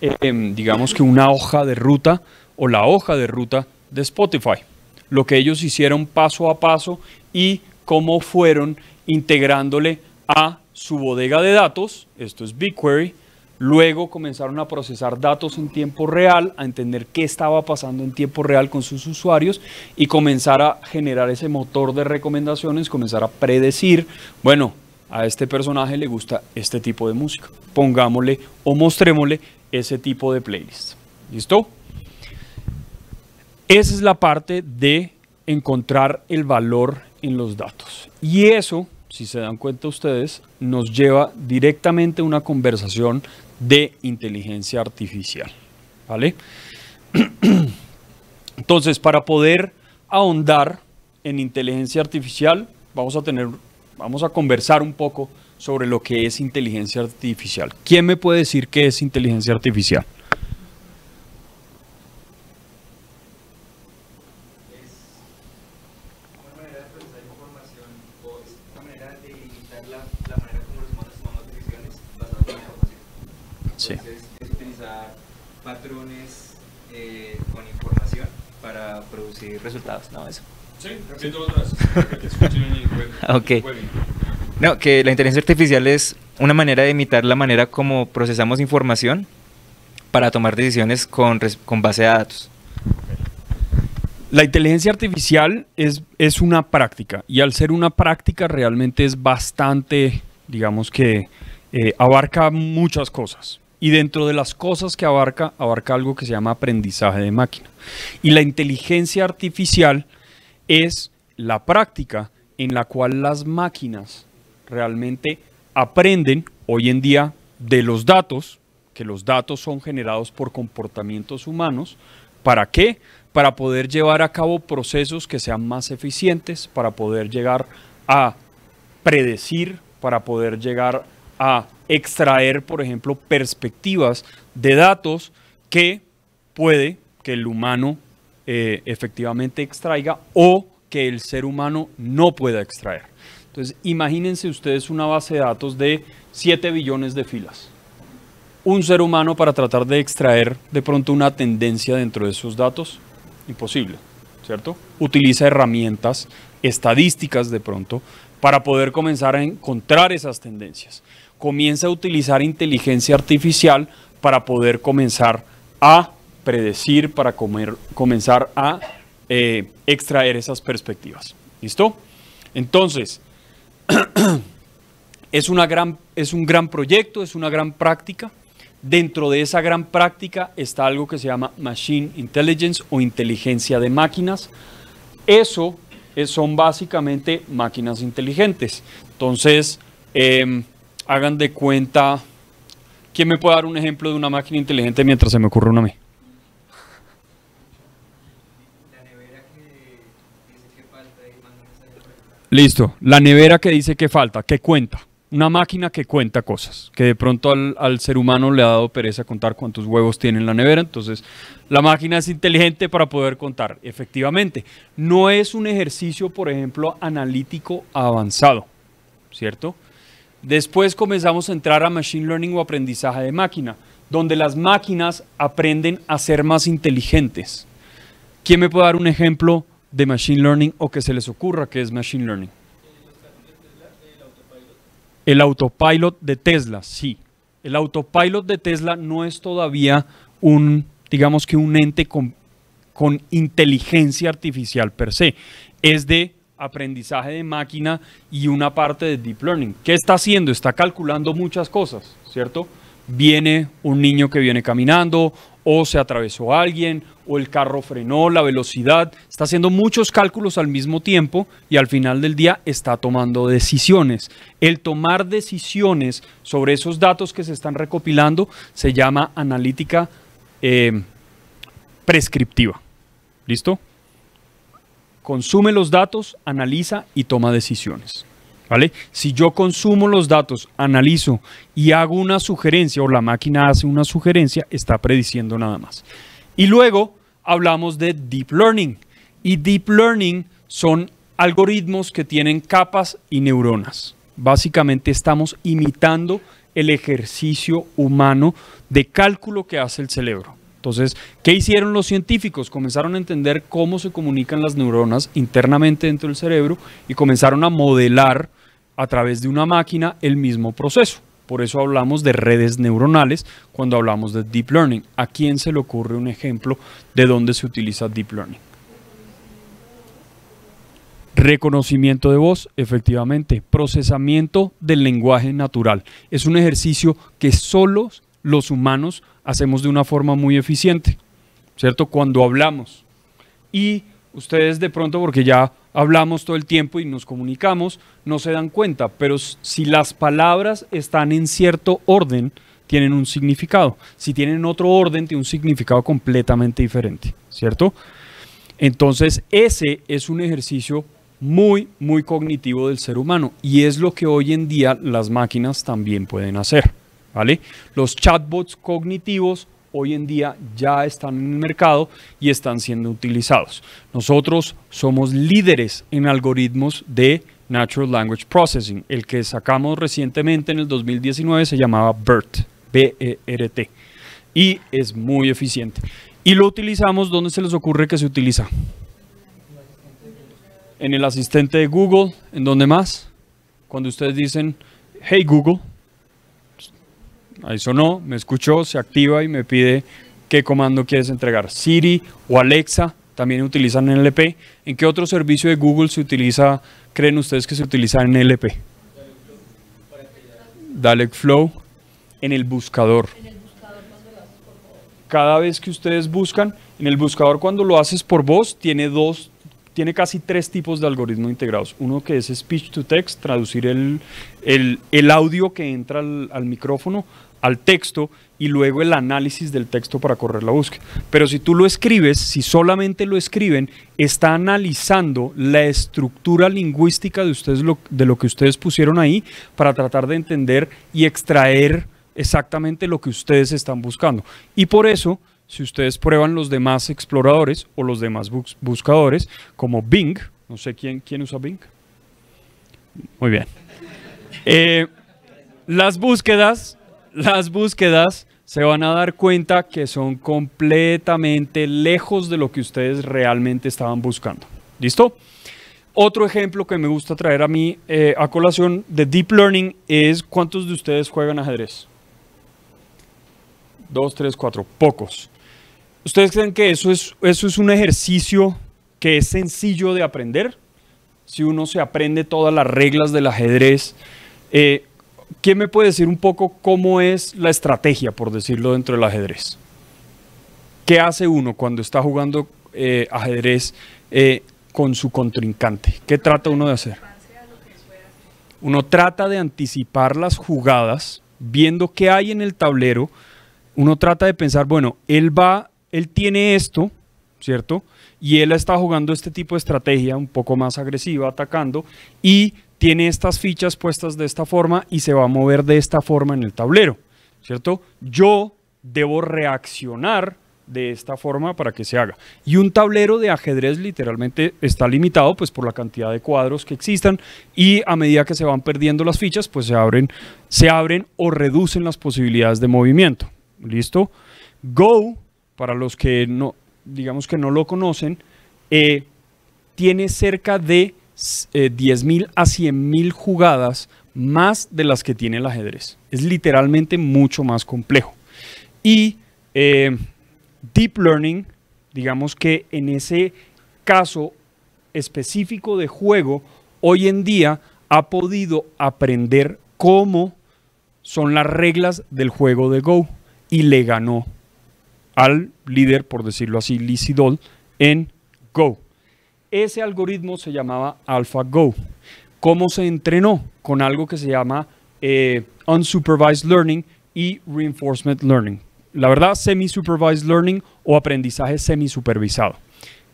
Em, digamos que una hoja de ruta o la hoja de ruta de Spotify. Lo que ellos hicieron paso a paso y cómo fueron integrándole a su bodega de datos, esto es BigQuery, Luego comenzaron a procesar datos en tiempo real, a entender qué estaba pasando en tiempo real con sus usuarios y comenzar a generar ese motor de recomendaciones, comenzar a predecir, bueno, a este personaje le gusta este tipo de música, pongámosle o mostrémosle ese tipo de playlist. ¿Listo? Esa es la parte de encontrar el valor en los datos. Y eso, si se dan cuenta ustedes, nos lleva directamente a una conversación de inteligencia artificial. ¿Vale? Entonces, para poder ahondar en inteligencia artificial, vamos a tener, vamos a conversar un poco sobre lo que es inteligencia artificial. ¿Quién me puede decir qué es inteligencia artificial? Es una manera de procesar información o es una manera de imitar la la manera como los humanos tomamos decisiones basado en la información. Sí. Es utilizar patrones eh, con información para producir resultados. No eso. Sí. ¿A quién en el juego? Okay. No, que la inteligencia artificial es una manera de imitar la manera como procesamos información para tomar decisiones con, base de datos. La inteligencia artificial es, es una práctica y al ser una práctica realmente es bastante, digamos que eh, abarca muchas cosas. Y dentro de las cosas que abarca, abarca algo que se llama aprendizaje de máquina. Y la inteligencia artificial es la práctica en la cual las máquinas realmente aprenden hoy en día de los datos, que los datos son generados por comportamientos humanos. ¿Para qué? Para poder llevar a cabo procesos que sean más eficientes, para poder llegar a predecir, para poder llegar a extraer, por ejemplo, perspectivas de datos que puede que el humano eh, efectivamente extraiga o que el ser humano no pueda extraer. Entonces, imagínense ustedes una base de datos de 7 billones de filas. Un ser humano para tratar de extraer de pronto una tendencia dentro de esos datos, imposible, ¿cierto? Utiliza herramientas estadísticas de pronto para poder comenzar a encontrar esas tendencias. Comienza a utilizar inteligencia artificial para poder comenzar a predecir, para comenzar a eh, extraer esas perspectivas. ¿Listo? Entonces, es, una gran, es un gran proyecto, es una gran práctica. Dentro de esa gran práctica está algo que se llama Machine Intelligence o inteligencia de máquinas. Eso son básicamente máquinas inteligentes. Entonces, em, hagan de cuenta, ¿quién me puede dar un ejemplo de una máquina inteligente mientras se me ocurre una a mí? Listo. La nevera que dice que falta, que cuenta. Una máquina que cuenta cosas, que de pronto al, ser humano le ha dado pereza contar cuántos huevos tiene la nevera, entonces la máquina es inteligente para poder contar, efectivamente. No es un ejercicio, por ejemplo, analítico avanzado, ¿cierto? Después comenzamos a entrar a Machine Learning o aprendizaje de máquina, donde las máquinas aprenden a ser más inteligentes. ¿Quién me puede dar un ejemplo de Machine Learning o que se les ocurra que es Machine Learning. El autopilot de Tesla, sí. El autopilot de Tesla no es todavía un, digamos que un ente con, con inteligencia artificial per se. Es de aprendizaje de máquina y una parte de deep learning. ¿Qué está haciendo? Está calculando muchas cosas, ¿cierto? Viene un niño que viene caminando o se atravesó alguien, o el carro frenó, la velocidad, está haciendo muchos cálculos al mismo tiempo y al final del día está tomando decisiones. El tomar decisiones sobre esos datos que se están recopilando se llama analítica eh, prescriptiva. ¿Listo? Consume los datos, analiza y toma decisiones. ¿Vale? Si yo consumo los datos, analizo y hago una sugerencia o la máquina hace una sugerencia, está prediciendo nada más. Y luego hablamos de deep learning. Y deep learning son algoritmos que tienen capas y neuronas. Básicamente estamos imitando el ejercicio humano de cálculo que hace el cerebro. Entonces, ¿qué hicieron los científicos? Comenzaron a entender cómo se comunican las neuronas internamente dentro del cerebro y comenzaron a modelar a través de una máquina el mismo proceso. Por eso hablamos de redes neuronales cuando hablamos de deep learning. ¿A quién se le ocurre un ejemplo de dónde se utiliza deep learning? Reconocimiento de voz, efectivamente. Procesamiento del lenguaje natural. Es un ejercicio que solo los humanos hacemos de una forma muy eficiente, ¿cierto? Cuando hablamos. Y ustedes de pronto, porque ya hablamos todo el tiempo y nos comunicamos, no se dan cuenta, pero si las palabras están en cierto orden, tienen un significado. Si tienen otro orden, tienen un significado completamente diferente, ¿cierto? Entonces, ese es un ejercicio muy, muy cognitivo del ser humano y es lo que hoy en día las máquinas también pueden hacer. Los chatbots cognitivos hoy en día ya están en el mercado y están siendo utilizados. Nosotros somos líderes en algoritmos de Natural Language Processing. El que sacamos recientemente en el 2019 se llamaba BERT, B-E-R-T, y es muy eficiente. Y lo utilizamos, ¿dónde se les ocurre que se utiliza? En el asistente de Google, ¿en dónde más? Cuando ustedes dicen, hey Google, ahí sonó, me escuchó, se activa y me pide qué comando quieres entregar. Siri o Alexa también utilizan NLP. ¿En qué otro servicio de Google se utiliza, creen ustedes que se utiliza NLP? Dalek Flow en el buscador. Cada vez que ustedes buscan, en el buscador cuando lo haces por voz, tiene dos tiene casi tres tipos de algoritmos integrados. Uno que es speech to text, traducir el, el, audio que entra al, al, micrófono al texto y luego el análisis del texto para correr la búsqueda. Pero si tú lo escribes, si solamente lo escriben, está analizando la estructura lingüística de, ustedes lo, de lo que ustedes pusieron ahí para tratar de entender y extraer exactamente lo que ustedes están buscando. Y por eso, si ustedes prueban los demás exploradores o los demás buscadores, como Bing, no sé quién, quién usa Bing. Muy bien. Eh, las búsquedas las búsquedas, se van a dar cuenta que son completamente lejos de lo que ustedes realmente estaban buscando. ¿Listo? Otro ejemplo que me gusta traer a mí eh, a colación de Deep Learning es cuántos de ustedes juegan ajedrez. Dos, tres, cuatro, pocos. ¿Ustedes creen que eso es, eso es un ejercicio que es sencillo de aprender? Si uno se aprende todas las reglas del ajedrez, eh, ¿Quién me puede decir un poco cómo es la estrategia, por decirlo, dentro del ajedrez? ¿Qué hace uno cuando está jugando eh, ajedrez eh, con su contrincante? ¿Qué trata uno de hacer? Uno trata de anticipar las jugadas, viendo qué hay en el tablero. Uno trata de pensar, bueno, él va, él tiene esto, ¿cierto? Y él está jugando este tipo de estrategia un poco más agresiva, atacando, y tiene estas fichas puestas de esta forma y se va a mover de esta forma en el tablero, ¿cierto? Yo debo reaccionar de esta forma para que se haga. Y un tablero de ajedrez literalmente está limitado pues por la cantidad de cuadros que existan y a medida que se van perdiendo las fichas, pues se abren, se abren o reducen las posibilidades de movimiento. ¿Listo? Go, para los que no, digamos que no lo conocen, eh, tiene cerca de 10.000 eh, a 100.000 jugadas más de las que tiene el ajedrez. Es literalmente mucho más complejo. Y eh, Deep Learning, digamos que en ese caso específico de juego, hoy en día ha podido aprender cómo son las reglas del juego de Go y le ganó al líder, por decirlo así, Lizzie Doll, en Go. Ese algoritmo se llamaba AlphaGo. ¿Cómo se entrenó? Con algo que se llama eh, Unsupervised Learning y Reinforcement Learning. La verdad, semi-supervised learning o aprendizaje Semi-Supervisado.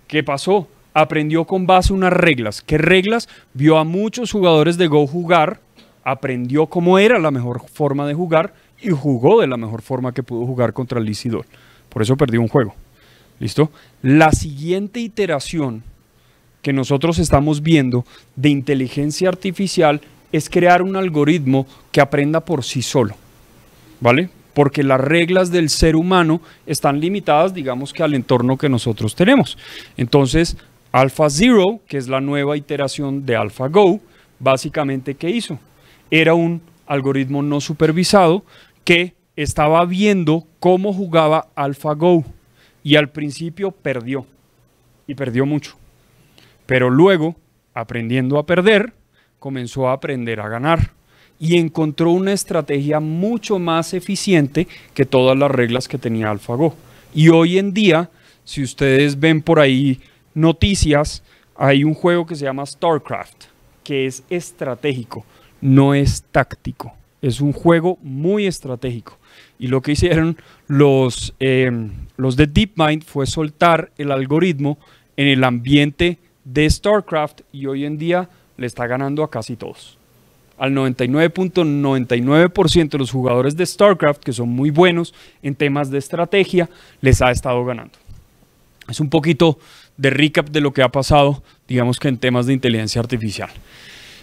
¿Qué pasó? Aprendió con base unas reglas. ¿Qué reglas? Vio a muchos jugadores de Go jugar, aprendió cómo era la mejor forma de jugar y jugó de la mejor forma que pudo jugar contra el Lisidor. Por eso perdió un juego. ¿Listo? La siguiente iteración que nosotros estamos viendo de inteligencia artificial es crear un algoritmo que aprenda por sí solo. ¿Vale? Porque las reglas del ser humano están limitadas, digamos que al entorno que nosotros tenemos. Entonces, AlphaZero, que es la nueva iteración de AlphaGo, básicamente, ¿qué hizo? Era un algoritmo no supervisado que estaba viendo cómo jugaba AlphaGo y al principio perdió y perdió mucho. Pero luego, aprendiendo a perder, comenzó a aprender a ganar y encontró una estrategia mucho más eficiente que todas las reglas que tenía AlphaGo. Y hoy en día, si ustedes ven por ahí noticias, hay un juego que se llama StarCraft, que es estratégico, no es táctico. Es un juego muy estratégico. Y lo que hicieron los, eh, los de DeepMind fue soltar el algoritmo en el ambiente de StarCraft y hoy en día le está ganando a casi todos. Al 99.99% de los jugadores de StarCraft, que son muy buenos en temas de estrategia, les ha estado ganando. Es un poquito de recap de lo que ha pasado, digamos que en temas de inteligencia artificial.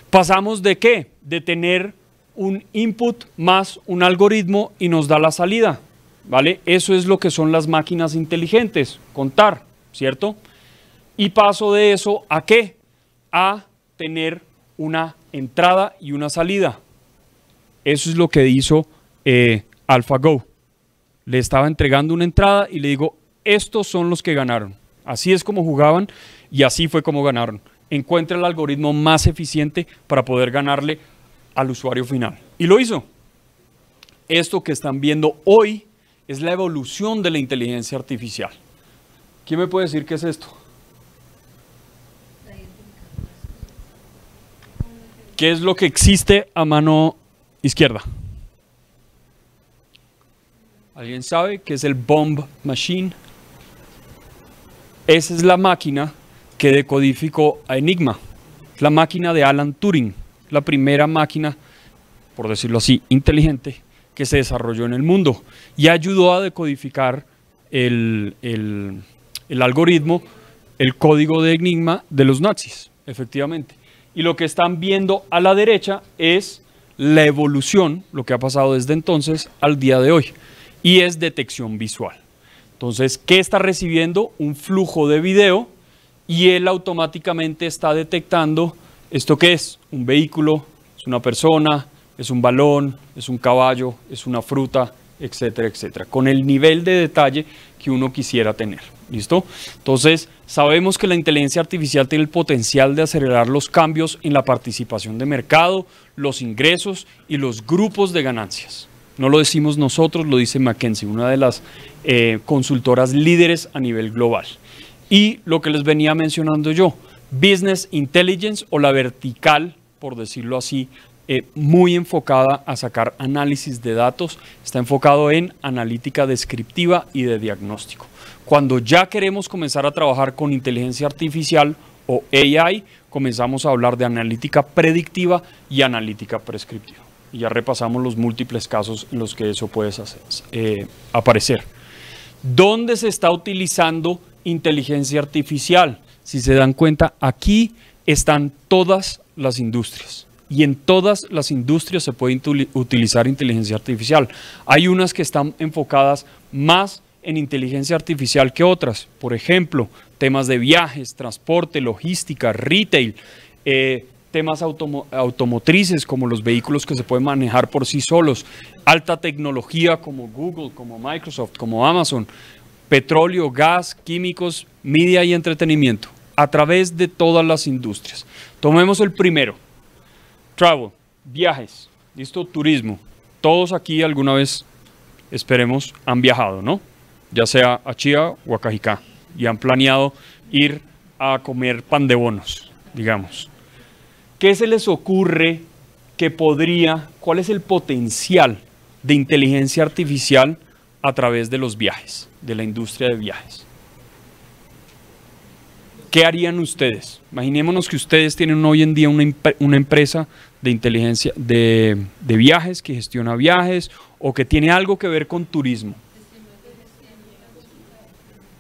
Pasamos de qué? De tener un input más un algoritmo y nos da la salida. ¿Vale? Eso es lo que son las máquinas inteligentes, contar, ¿cierto? y paso de eso a qué? A tener una entrada y una salida. Eso es lo que hizo eh, AlphaGo. Le estaba entregando una entrada y le digo, estos son los que ganaron. Así es como jugaban y así fue como ganaron. Encuentra el algoritmo más eficiente para poder ganarle al usuario final. Y lo hizo. Esto que están viendo hoy es la evolución de la inteligencia artificial. ¿Quién me puede decir qué es esto? ¿Qué es lo que existe a mano izquierda? ¿Alguien sabe qué es el Bomb Machine? Esa es la máquina que decodificó a Enigma, la máquina de Alan Turing, la primera máquina, por decirlo así, inteligente que se desarrolló en el mundo y ayudó a decodificar el, el algoritmo, el código de Enigma de los nazis, efectivamente y lo que están viendo a la derecha es la evolución, lo que ha pasado desde entonces al día de hoy, y es detección visual. Entonces, ¿qué está recibiendo? Un flujo de video y él automáticamente está detectando esto que es un vehículo, es una persona, es un balón, es un caballo, es una fruta, etcétera, etcétera, con el nivel de detalle que uno quisiera tener. ¿Listo? Entonces, sabemos que la inteligencia artificial tiene el potencial de acelerar los cambios en la participación de mercado, los ingresos y los grupos de ganancias. No lo decimos nosotros, lo dice McKenzie, una de las eh, consultoras líderes a nivel global. Y lo que les venía mencionando yo, Business Intelligence o la vertical, por decirlo así, eh, muy enfocada a sacar análisis de datos, está enfocado en analítica descriptiva y de diagnóstico. Cuando ya queremos comenzar a trabajar con inteligencia artificial o AI, comenzamos a hablar de analítica predictiva y analítica prescriptiva. Y ya repasamos los múltiples casos en los que eso puede eh, aparecer. ¿Dónde se está utilizando inteligencia artificial? Si se dan cuenta, aquí están todas las industrias y en todas las industrias se puede utilizar inteligencia artificial. Hay unas que están enfocadas más en inteligencia artificial que otras. Por ejemplo, temas de viajes, transporte, logística, retail, eh, temas automotrices como los vehículos que se pueden manejar por sí solos, alta tecnología como Google, como Microsoft, como Amazon, petróleo, gas, químicos, media y entretenimiento, a través de todas las industrias. Tomemos el primero, travel, viajes, listo, turismo. Todos aquí alguna vez, esperemos, han viajado, ¿no? ya sea a Chía o a Cajicá, y han planeado ir a comer pan de bonos, digamos. ¿Qué se les ocurre que podría, cuál es el potencial de inteligencia artificial a través de los viajes, de la industria de viajes? ¿Qué harían ustedes? Imaginémonos que ustedes tienen hoy en día una, empresa de inteligencia de viajes que gestiona viajes o que tiene algo que ver con turismo.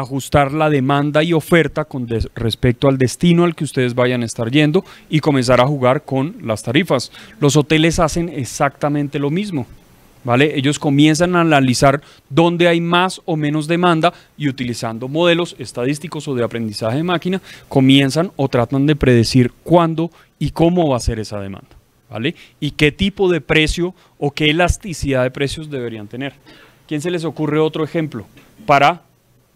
ajustar la demanda y oferta con respecto al destino al que ustedes vayan a estar yendo y comenzar a jugar con las tarifas. Los hoteles hacen exactamente lo mismo. ¿Vale? Ellos comienzan a analizar dónde hay más o menos demanda y utilizando modelos estadísticos o de aprendizaje de máquina, comienzan o tratan de predecir cuándo y cómo va a ser esa demanda, ¿vale? Y qué tipo de precio o qué elasticidad de precios deberían tener. ¿Quién se les ocurre otro ejemplo para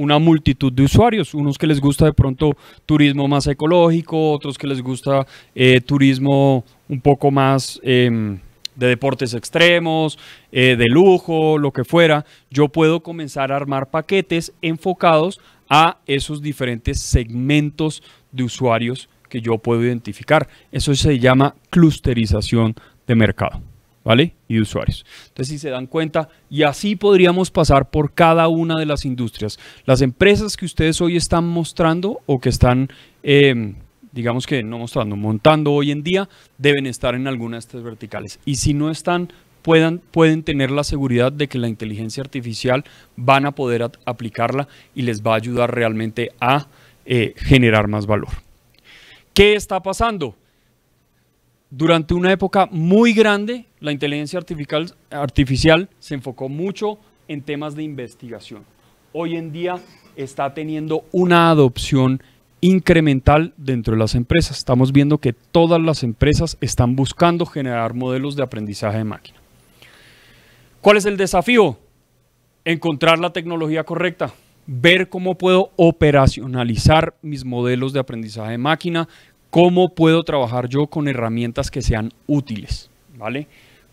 una multitud de usuarios, unos que les gusta de pronto turismo más ecológico, otros que les gusta eh, turismo un poco más em, de deportes extremos, eh, de lujo, lo que fuera. Yo puedo comenzar a armar paquetes enfocados a esos diferentes segmentos de usuarios que yo puedo identificar. Eso se llama clusterización de mercado. ¿vale? Y usuarios. Entonces, si se dan cuenta, y así podríamos pasar por cada una de las industrias. Las empresas que ustedes hoy están mostrando o que están, em, digamos que no mostrando, montando hoy en día, deben estar en alguna de estas verticales. Y si no están, pueden tener la seguridad de que la inteligencia artificial van a poder aplicarla y les va a ayudar realmente a eh, generar más valor. ¿Qué está pasando? durante una época muy grande, la inteligencia artificial, se enfocó mucho en temas de investigación. Hoy en día está teniendo una adopción incremental dentro de las empresas. Estamos viendo que todas las empresas están buscando generar modelos de aprendizaje de máquina. ¿Cuál es el desafío? Encontrar la tecnología correcta, ver cómo puedo operacionalizar mis modelos de aprendizaje de máquina, ¿Cómo puedo trabajar yo con herramientas que sean útiles? ¿Vale?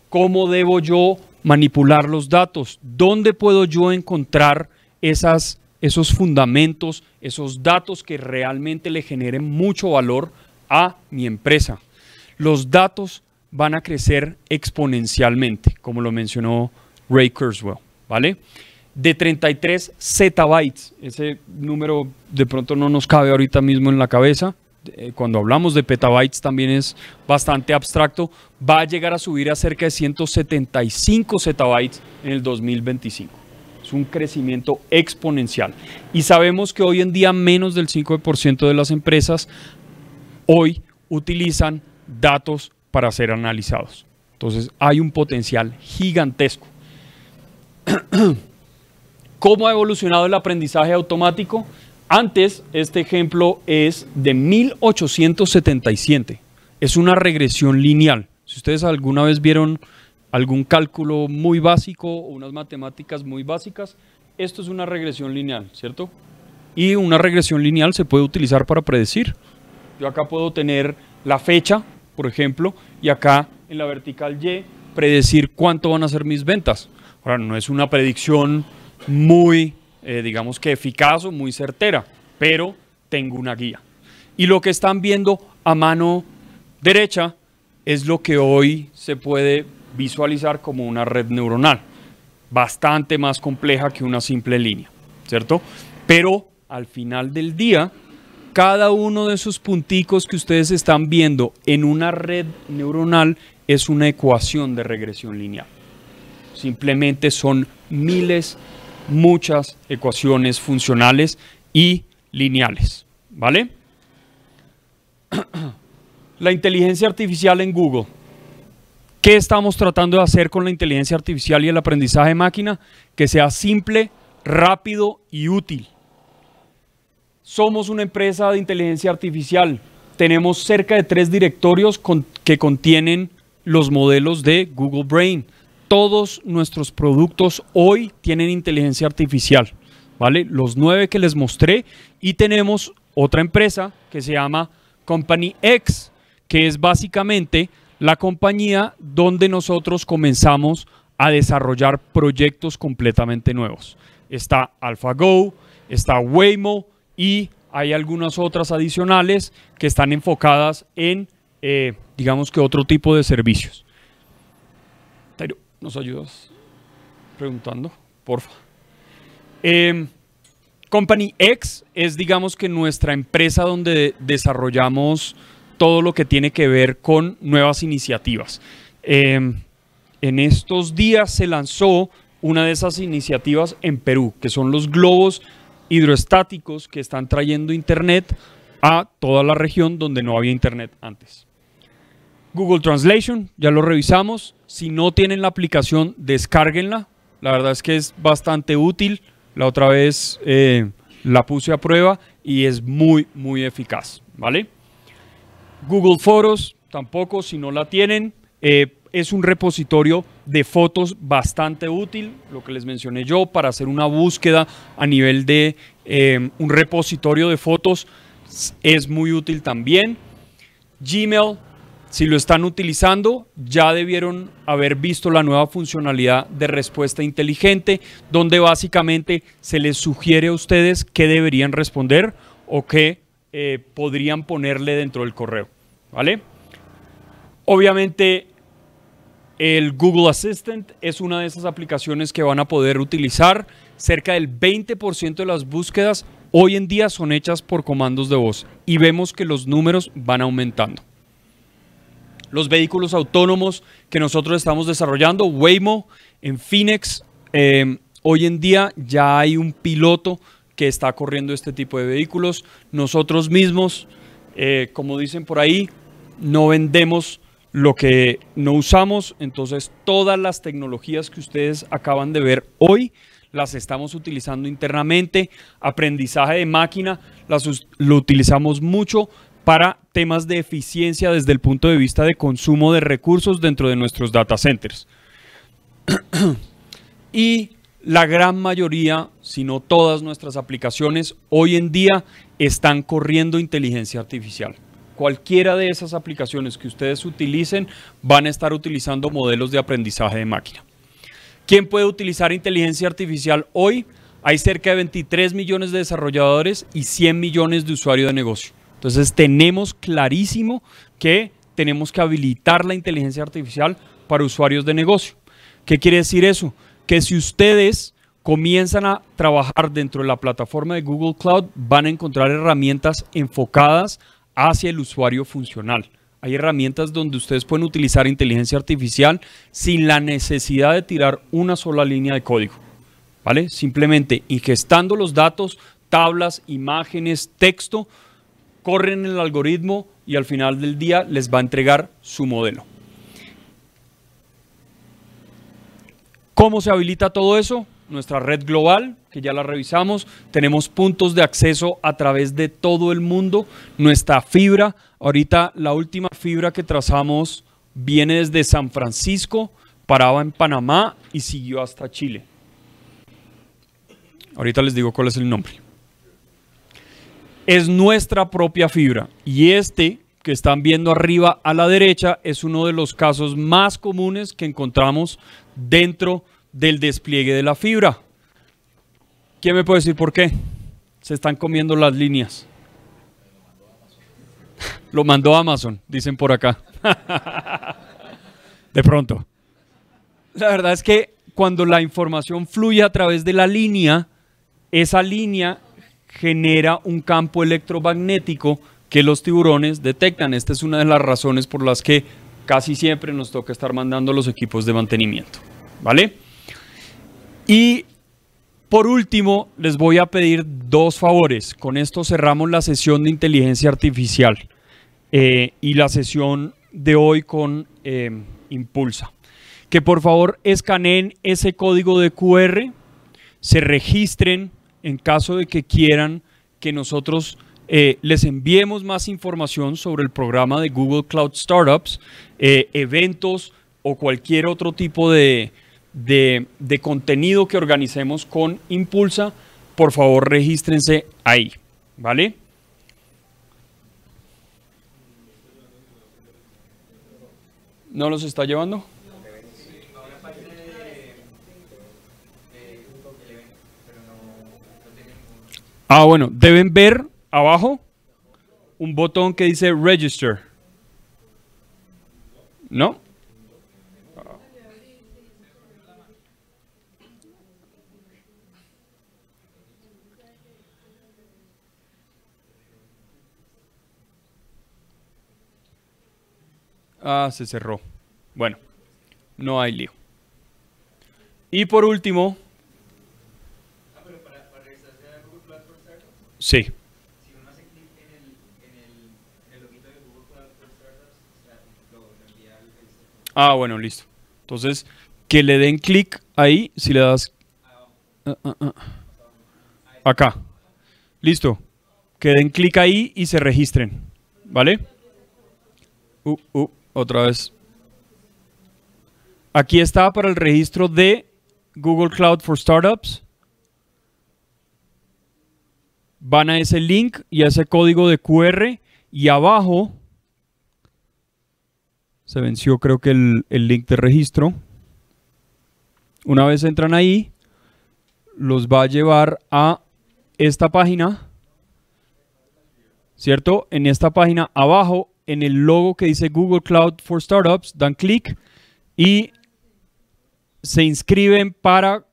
¿Cómo debo yo manipular los datos? ¿Dónde puedo yo encontrar esas, esos fundamentos, esos datos que realmente le generen mucho valor a mi empresa? Los datos van a crecer exponencialmente, como lo mencionó Ray Kurzweil, ¿vale? De 33 zettabytes, ese número de pronto no nos cabe ahorita mismo en la cabeza, eh, cuando hablamos de petabytes también es bastante abstracto, va a llegar a subir a cerca de 175 zettabytes en el 2025. Es un crecimiento exponencial. Y sabemos que hoy en día menos del 5% de las empresas hoy utilizan datos para ser analizados. Entonces hay un potencial gigantesco. ¿Cómo ha evolucionado el aprendizaje automático? Antes, este ejemplo es de 1877. Es una regresión lineal. Si ustedes alguna vez vieron algún cálculo muy básico o unas matemáticas muy básicas, esto es una regresión lineal, ¿cierto? Y una regresión lineal se puede utilizar para predecir. Yo acá puedo tener la fecha, por ejemplo, y acá en la vertical Y predecir cuánto van a ser mis ventas. Ahora, no es una predicción muy eh, digamos que eficaz o muy certera, pero tengo una guía. Y lo que están viendo a mano derecha es lo que hoy se puede visualizar como una red neuronal, bastante más compleja que una simple línea, ¿cierto? Pero al final del día, cada uno de esos punticos que ustedes están viendo en una red neuronal es una ecuación de regresión lineal. Simplemente son miles muchas ecuaciones funcionales y lineales. ¿Vale? La inteligencia artificial en Google. ¿Qué estamos tratando de hacer con la inteligencia artificial y el aprendizaje máquina? Que sea simple, rápido y útil. Somos una empresa de inteligencia artificial. Tenemos cerca de tres directorios que contienen los modelos de Google Brain todos nuestros productos hoy tienen inteligencia artificial, ¿vale? Los nueve que les mostré y tenemos otra empresa que se llama Company X, que es básicamente la compañía donde nosotros comenzamos a desarrollar proyectos completamente nuevos. Está AlphaGo, está Waymo y hay algunas otras adicionales que están enfocadas en, eh, digamos que otro tipo de servicios. ¿Nos ayudas preguntando? Porfa. Em, Company X es, digamos que nuestra empresa donde desarrollamos todo lo que tiene que ver con nuevas iniciativas. Em, en estos días se lanzó una de esas iniciativas en Perú, que son los globos hidroestáticos que están trayendo Internet a toda la región donde no había Internet antes. Google Translation, ya lo revisamos. Si no tienen la aplicación, descárguenla. La verdad es que es bastante útil. La otra vez eh, la puse a prueba y es muy, muy eficaz. ¿Vale? Google Foros, tampoco, si no la tienen. Eh, es un repositorio de fotos bastante útil, lo que les mencioné yo, para hacer una búsqueda a nivel de eh, un repositorio de fotos es muy útil también. Gmail si lo están utilizando, ya debieron haber visto la nueva funcionalidad de respuesta inteligente, donde básicamente se les sugiere a ustedes qué deberían responder o qué eh, podrían ponerle dentro del correo. ¿Vale? Obviamente, el Google Assistant es una de esas aplicaciones que van a poder utilizar. Cerca del 20% de las búsquedas hoy en día son hechas por comandos de voz y vemos que los números van aumentando los vehículos autónomos que nosotros estamos desarrollando. Waymo en Phoenix. Em, hoy en día ya hay un piloto que está corriendo este tipo de vehículos. Nosotros mismos, eh, como dicen por ahí, no vendemos lo que no usamos. Entonces, todas las tecnologías que ustedes acaban de ver hoy las estamos utilizando internamente. Aprendizaje de máquina las, lo utilizamos mucho para temas de eficiencia desde el punto de vista de consumo de recursos dentro de nuestros data centers. y la gran mayoría, si no todas nuestras aplicaciones, hoy en día están corriendo inteligencia artificial. Cualquiera de esas aplicaciones que ustedes utilicen van a estar utilizando modelos de aprendizaje de máquina. ¿Quién puede utilizar inteligencia artificial hoy? Hay cerca de 23 millones de desarrolladores y 100 millones de usuarios de negocio. Entonces tenemos clarísimo que tenemos que habilitar la inteligencia artificial para usuarios de negocio. ¿Qué quiere decir eso? Que si ustedes comienzan a trabajar dentro de la plataforma de Google Cloud, van a encontrar herramientas enfocadas hacia el usuario funcional. Hay herramientas donde ustedes pueden utilizar inteligencia artificial sin la necesidad de tirar una sola línea de código. ¿Vale? Simplemente ingestando los datos, tablas, imágenes, texto, corren el algoritmo y al final del día les va a entregar su modelo. ¿Cómo se habilita todo eso? Nuestra red global, que ya la revisamos, tenemos puntos de acceso a través de todo el mundo, nuestra fibra, ahorita la última fibra que trazamos viene desde San Francisco, paraba en Panamá y siguió hasta Chile. Ahorita les digo cuál es el nombre es nuestra propia fibra. Y este que están viendo arriba a la derecha es uno de los casos más comunes que encontramos dentro del despliegue de la fibra. ¿Quién me puede decir por qué? Se están comiendo las líneas. Lo mandó Amazon, dicen por acá. De pronto. La verdad es que cuando la información fluye a través de la línea, esa línea genera un campo electromagnético que los tiburones detectan. Esta es una de las razones por las que casi siempre nos toca estar mandando los equipos de mantenimiento. ¿Vale? Y por último, les voy a pedir dos favores. Con esto cerramos la sesión de inteligencia artificial eh, y la sesión de hoy con eh, Impulsa. Que por favor escaneen ese código de QR, se registren en caso de que quieran que nosotros eh, les enviemos más información sobre el programa de Google Cloud Startups, eh, eventos o cualquier otro tipo de, de contenido que organicemos con Impulsa, por favor regístrense ahí, ¿vale? ¿No los está llevando? Ah, bueno, deben ver abajo un botón que dice register. ¿No? Ah, se cerró. Bueno, no hay lío. Y por último, Sí. Ah, bueno, listo. Entonces, que le den clic ahí, si le das... Ah, ah, ah, Acá. Listo. Que den clic ahí y se registren. ¿Vale? Uh, uh, otra vez. Aquí está para el registro de Google Cloud for Startups van a ese link y a ese código de QR y abajo se venció creo que el, el link de registro. Una vez entran ahí, los va a llevar a esta página, ¿cierto? En esta página abajo, en el logo que dice Google Cloud for Startups, dan clic y se inscriben para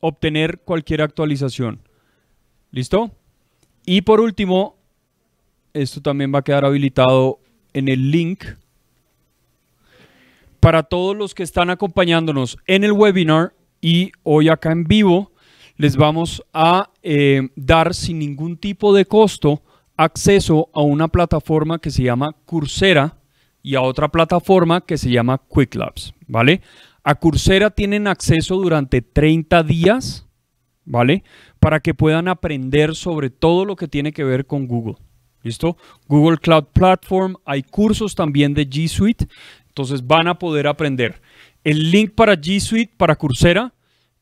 obtener cualquier actualización. ¿Listo? Y por último, esto también va a quedar habilitado en el link para todos los que están acompañándonos en el webinar y hoy acá en vivo les vamos a eh, dar sin ningún tipo de costo acceso a una plataforma que se llama Coursera y a otra plataforma que se llama Quick Labs, ¿vale? A Coursera tienen acceso durante 30 días, ¿vale? para que puedan aprender sobre todo lo que tiene que ver con Google. ¿Listo? Google Cloud Platform, hay cursos también de G Suite, entonces van a poder aprender. El link para G Suite, para Coursera,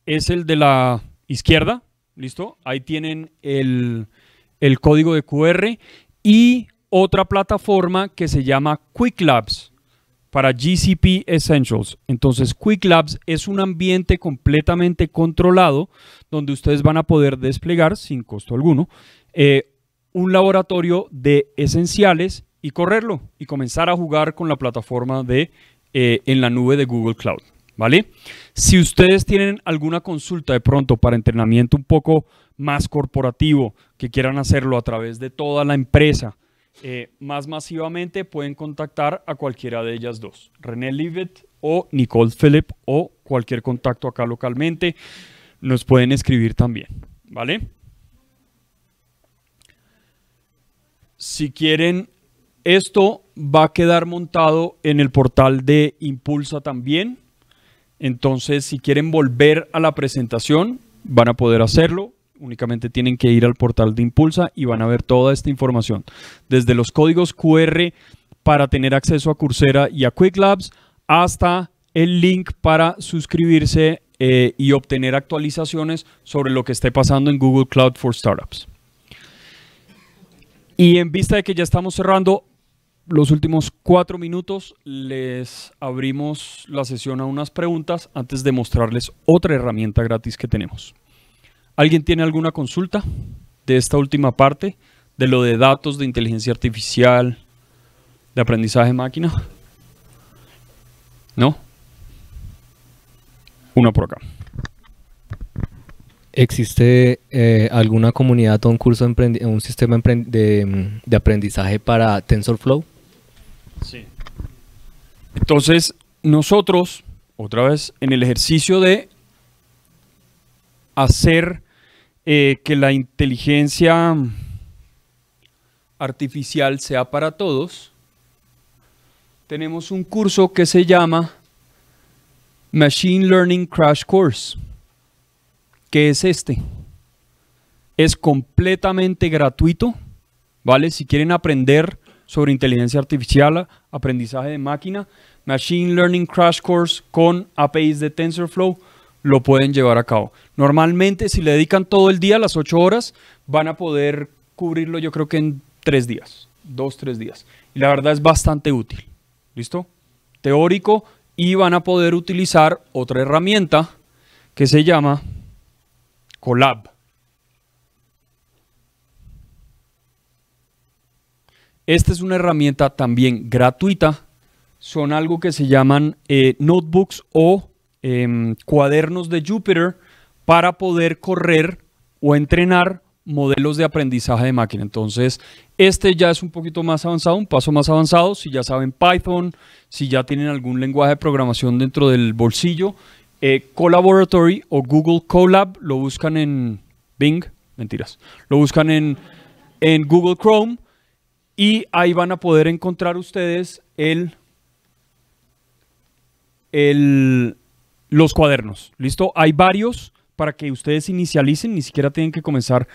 es el de la izquierda, ¿listo? Ahí tienen el, el código de QR y otra plataforma que se llama Quick Labs para GCP Essentials. Entonces, Quick Labs es un ambiente completamente controlado donde ustedes van a poder desplegar sin costo alguno eh, un laboratorio de esenciales y correrlo y comenzar a jugar con la plataforma de eh, en la nube de Google Cloud. ¿Vale? Si ustedes tienen alguna consulta de pronto para entrenamiento un poco más corporativo, que quieran hacerlo a través de toda la empresa, eh, más masivamente pueden contactar a cualquiera de ellas dos, René Livet o Nicole Philip o cualquier contacto acá localmente. Nos pueden escribir también, ¿vale? Si quieren, esto va a quedar montado en el portal de Impulsa también. Entonces, si quieren volver a la presentación, van a poder hacerlo Únicamente tienen que ir al portal de Impulsa y van a ver toda esta información. Desde los códigos QR para tener acceso a Coursera y a Quick Labs hasta el link para suscribirse eh, y obtener actualizaciones sobre lo que esté pasando en Google Cloud for Startups. Y en vista de que ya estamos cerrando los últimos cuatro minutos, les abrimos la sesión a unas preguntas antes de mostrarles otra herramienta gratis que tenemos. ¿Alguien tiene alguna consulta de esta última parte? De lo de datos, de inteligencia artificial, de aprendizaje máquina. ¿No? Una por acá. ¿Existe eh, alguna comunidad o un curso, un sistema de, aprendizaje para TensorFlow? Sí. Entonces, nosotros, otra vez, en el ejercicio de hacer eh, que la inteligencia artificial sea para todos, tenemos un curso que se llama Machine Learning Crash Course, que es este. Es completamente gratuito, ¿vale? Si quieren aprender sobre inteligencia artificial, aprendizaje de máquina, Machine Learning Crash Course con APIs de TensorFlow lo pueden llevar a cabo. Normalmente, si le dedican todo el día, las 8 horas, van a poder cubrirlo yo creo que en tres días, 2, tres días. Y la verdad es bastante útil. ¿Listo? Teórico y van a poder utilizar otra herramienta que se llama Colab. Esta es una herramienta también gratuita. Son algo que se llaman eh, notebooks o Em, cuadernos de Jupyter para poder correr o entrenar modelos de aprendizaje de máquina. Entonces, este ya es un poquito más avanzado, un paso más avanzado. Si ya saben Python, si ya tienen algún lenguaje de programación dentro del bolsillo, eh, Collaboratory o Google Colab lo buscan en Bing, mentiras, lo buscan en, en Google Chrome y ahí van a poder encontrar ustedes el, el, los cuadernos. ¿Listo? Hay varios para que ustedes inicialicen, ni siquiera tienen que comenzar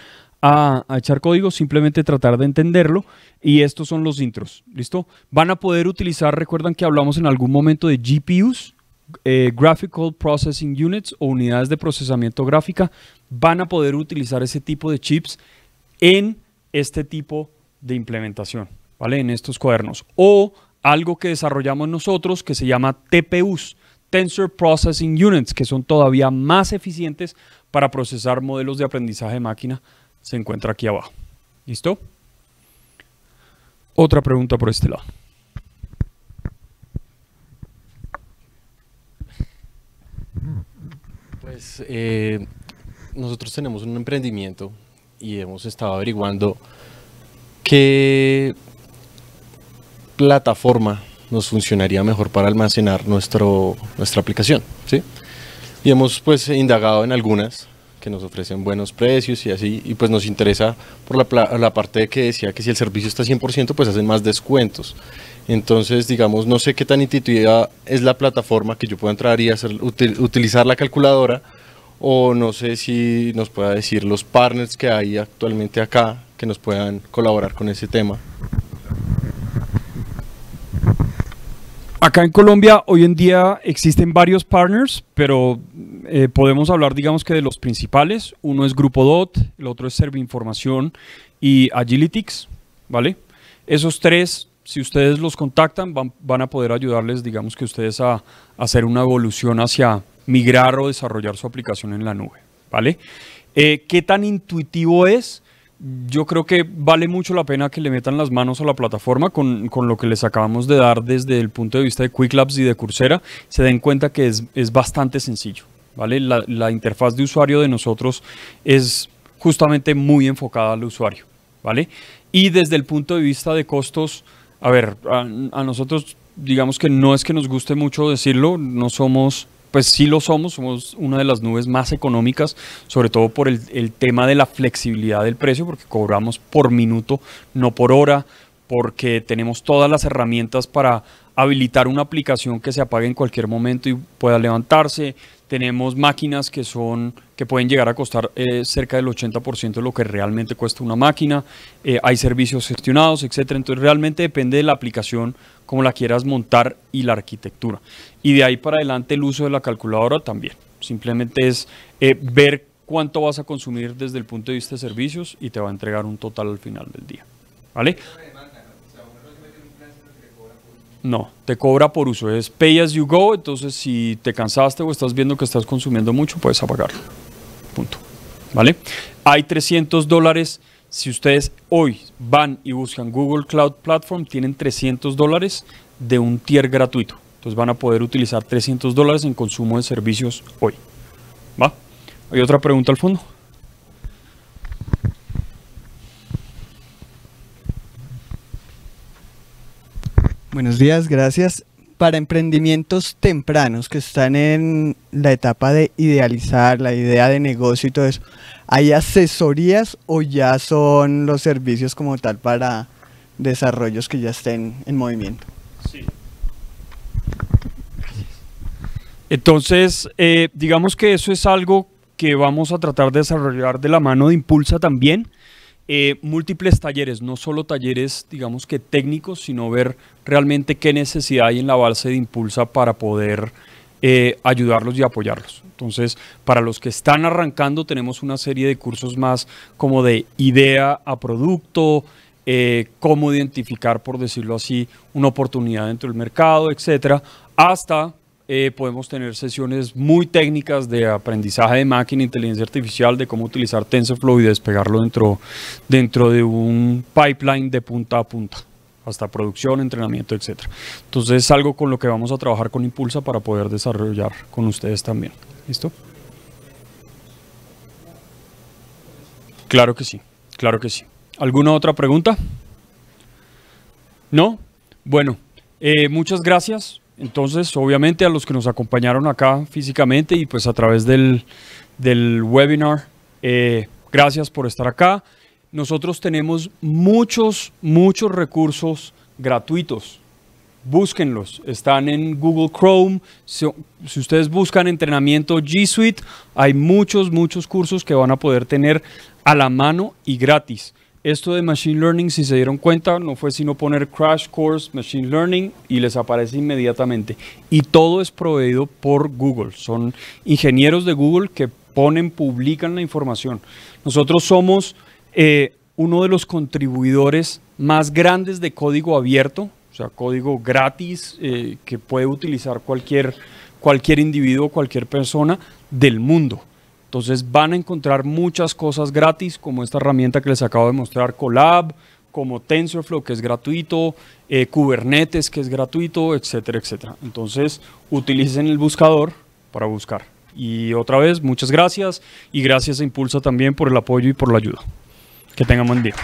a, echar código, simplemente tratar de entenderlo. Y estos son los intros, ¿listo? Van a poder utilizar, recuerdan que hablamos en algún momento de GPUs, eh, Graphical Processing Units o unidades de procesamiento gráfica, van a poder utilizar ese tipo de chips en este tipo de implementación, ¿vale? En estos cuadernos. O algo que desarrollamos nosotros que se llama TPUs, Tensor Processing Units, que son todavía más eficientes para procesar modelos de aprendizaje de máquina, se encuentra aquí abajo. ¿Listo? Otra pregunta por este lado. Pues eh, nosotros tenemos un emprendimiento y hemos estado averiguando qué plataforma nos funcionaría mejor para almacenar nuestro, nuestra aplicación. ¿sí? Y hemos pues indagado en algunas que nos ofrecen buenos precios y así, y pues nos interesa por la, parte que decía que si el servicio está 100%, pues hacen más descuentos. Entonces, digamos, no sé qué tan intuitiva es la plataforma que yo pueda entrar y hacer, utilizar la calculadora, o no sé si nos pueda decir los partners que hay actualmente acá que nos puedan colaborar con ese tema. Acá en Colombia hoy en día existen varios partners, pero eh, podemos hablar, digamos que de los principales. Uno es Grupo DOT, el otro es Información y Agilitics, ¿vale? Esos tres, si ustedes los contactan, van, a poder ayudarles, digamos que ustedes a, hacer una evolución hacia migrar o desarrollar su aplicación en la nube, ¿vale? Eh, ¿Qué tan intuitivo es? yo creo que vale mucho la pena que le metan las manos a la plataforma con, lo que les acabamos de dar desde el punto de vista de Quick Labs y de Coursera. Se den cuenta que es, bastante sencillo. ¿vale? La, interfaz de usuario de nosotros es justamente muy enfocada al usuario. ¿vale? Y desde el punto de vista de costos, a ver, a nosotros digamos que no es que nos guste mucho decirlo, no somos pues sí lo somos, somos una de las nubes más económicas, sobre todo por el, tema de la flexibilidad del precio, porque cobramos por minuto, no por hora, porque tenemos todas las herramientas para habilitar una aplicación que se apague en cualquier momento y pueda levantarse. Tenemos máquinas que son que pueden llegar a costar eh, cerca del 80% de lo que realmente cuesta una máquina. Eh, hay servicios gestionados, etcétera. Entonces realmente depende de la aplicación como la quieras montar y la arquitectura. Y de ahí para adelante el uso de la calculadora también. Simplemente es eh, ver cuánto vas a consumir desde el punto de vista de servicios y te va a entregar un total al final del día. ¿Vale? No, te cobra por uso. Es pay as you go. Entonces, si te cansaste o estás viendo que estás consumiendo mucho, puedes apagarlo. Punto. ¿Vale? Hay 300 dólares. Si ustedes hoy van y buscan Google Cloud Platform, tienen 300 dólares de un tier gratuito. Entonces van a poder utilizar 300 dólares en consumo de servicios hoy. ¿Va? ¿Hay otra pregunta al fondo? Buenos días, gracias. Para emprendimientos tempranos que están en la etapa de idealizar la idea de negocio y todo eso, ¿hay asesorías o ya son los servicios como tal para desarrollos que ya estén en movimiento? Sí. Entonces, eh, digamos que eso es algo que vamos a tratar de desarrollar de la mano de Impulsa también. Eh, múltiples talleres, no solo talleres, digamos que técnicos, sino ver realmente qué necesidad hay en la base de Impulsa para poder eh, ayudarlos y apoyarlos. Entonces, para los que están arrancando, tenemos una serie de cursos más como de idea a producto, eh, cómo identificar, por decirlo así, una oportunidad dentro del mercado, etcétera, hasta eh, podemos tener sesiones muy técnicas de aprendizaje de máquina, inteligencia artificial, de cómo utilizar TensorFlow y despegarlo dentro, dentro de un pipeline de punta a punta, hasta producción, entrenamiento, etc. Entonces es algo con lo que vamos a trabajar con Impulsa para poder desarrollar con ustedes también. ¿Listo? Claro que sí, claro que sí. ¿Alguna otra pregunta? ¿No? Bueno, eh, muchas gracias. Entonces, obviamente a los que nos acompañaron acá físicamente y pues a través del, webinar, eh, gracias por estar acá. Nosotros tenemos muchos, muchos recursos gratuitos. Búsquenlos. Están en Google Chrome. si ustedes buscan entrenamiento G Suite, hay muchos, muchos cursos que van a poder tener a la mano y gratis. Esto de Machine Learning, si se dieron cuenta, no fue sino poner Crash Course Machine Learning y les aparece inmediatamente. Y todo es proveído por Google. Son ingenieros de Google que ponen, publican la información. Nosotros somos eh, uno de los contribuidores más grandes de código abierto, o sea, código gratis eh, que puede utilizar cualquier, cualquier individuo, cualquier persona del mundo. Entonces van a encontrar muchas cosas gratis, como esta herramienta que les acabo de mostrar, Colab, como TensorFlow, que es gratuito, eh, Kubernetes, que es gratuito, etcétera, etcétera. Entonces utilicen el buscador para buscar. Y otra vez, muchas gracias y gracias a Impulsa también por el apoyo y por la ayuda. Que tengan buen día.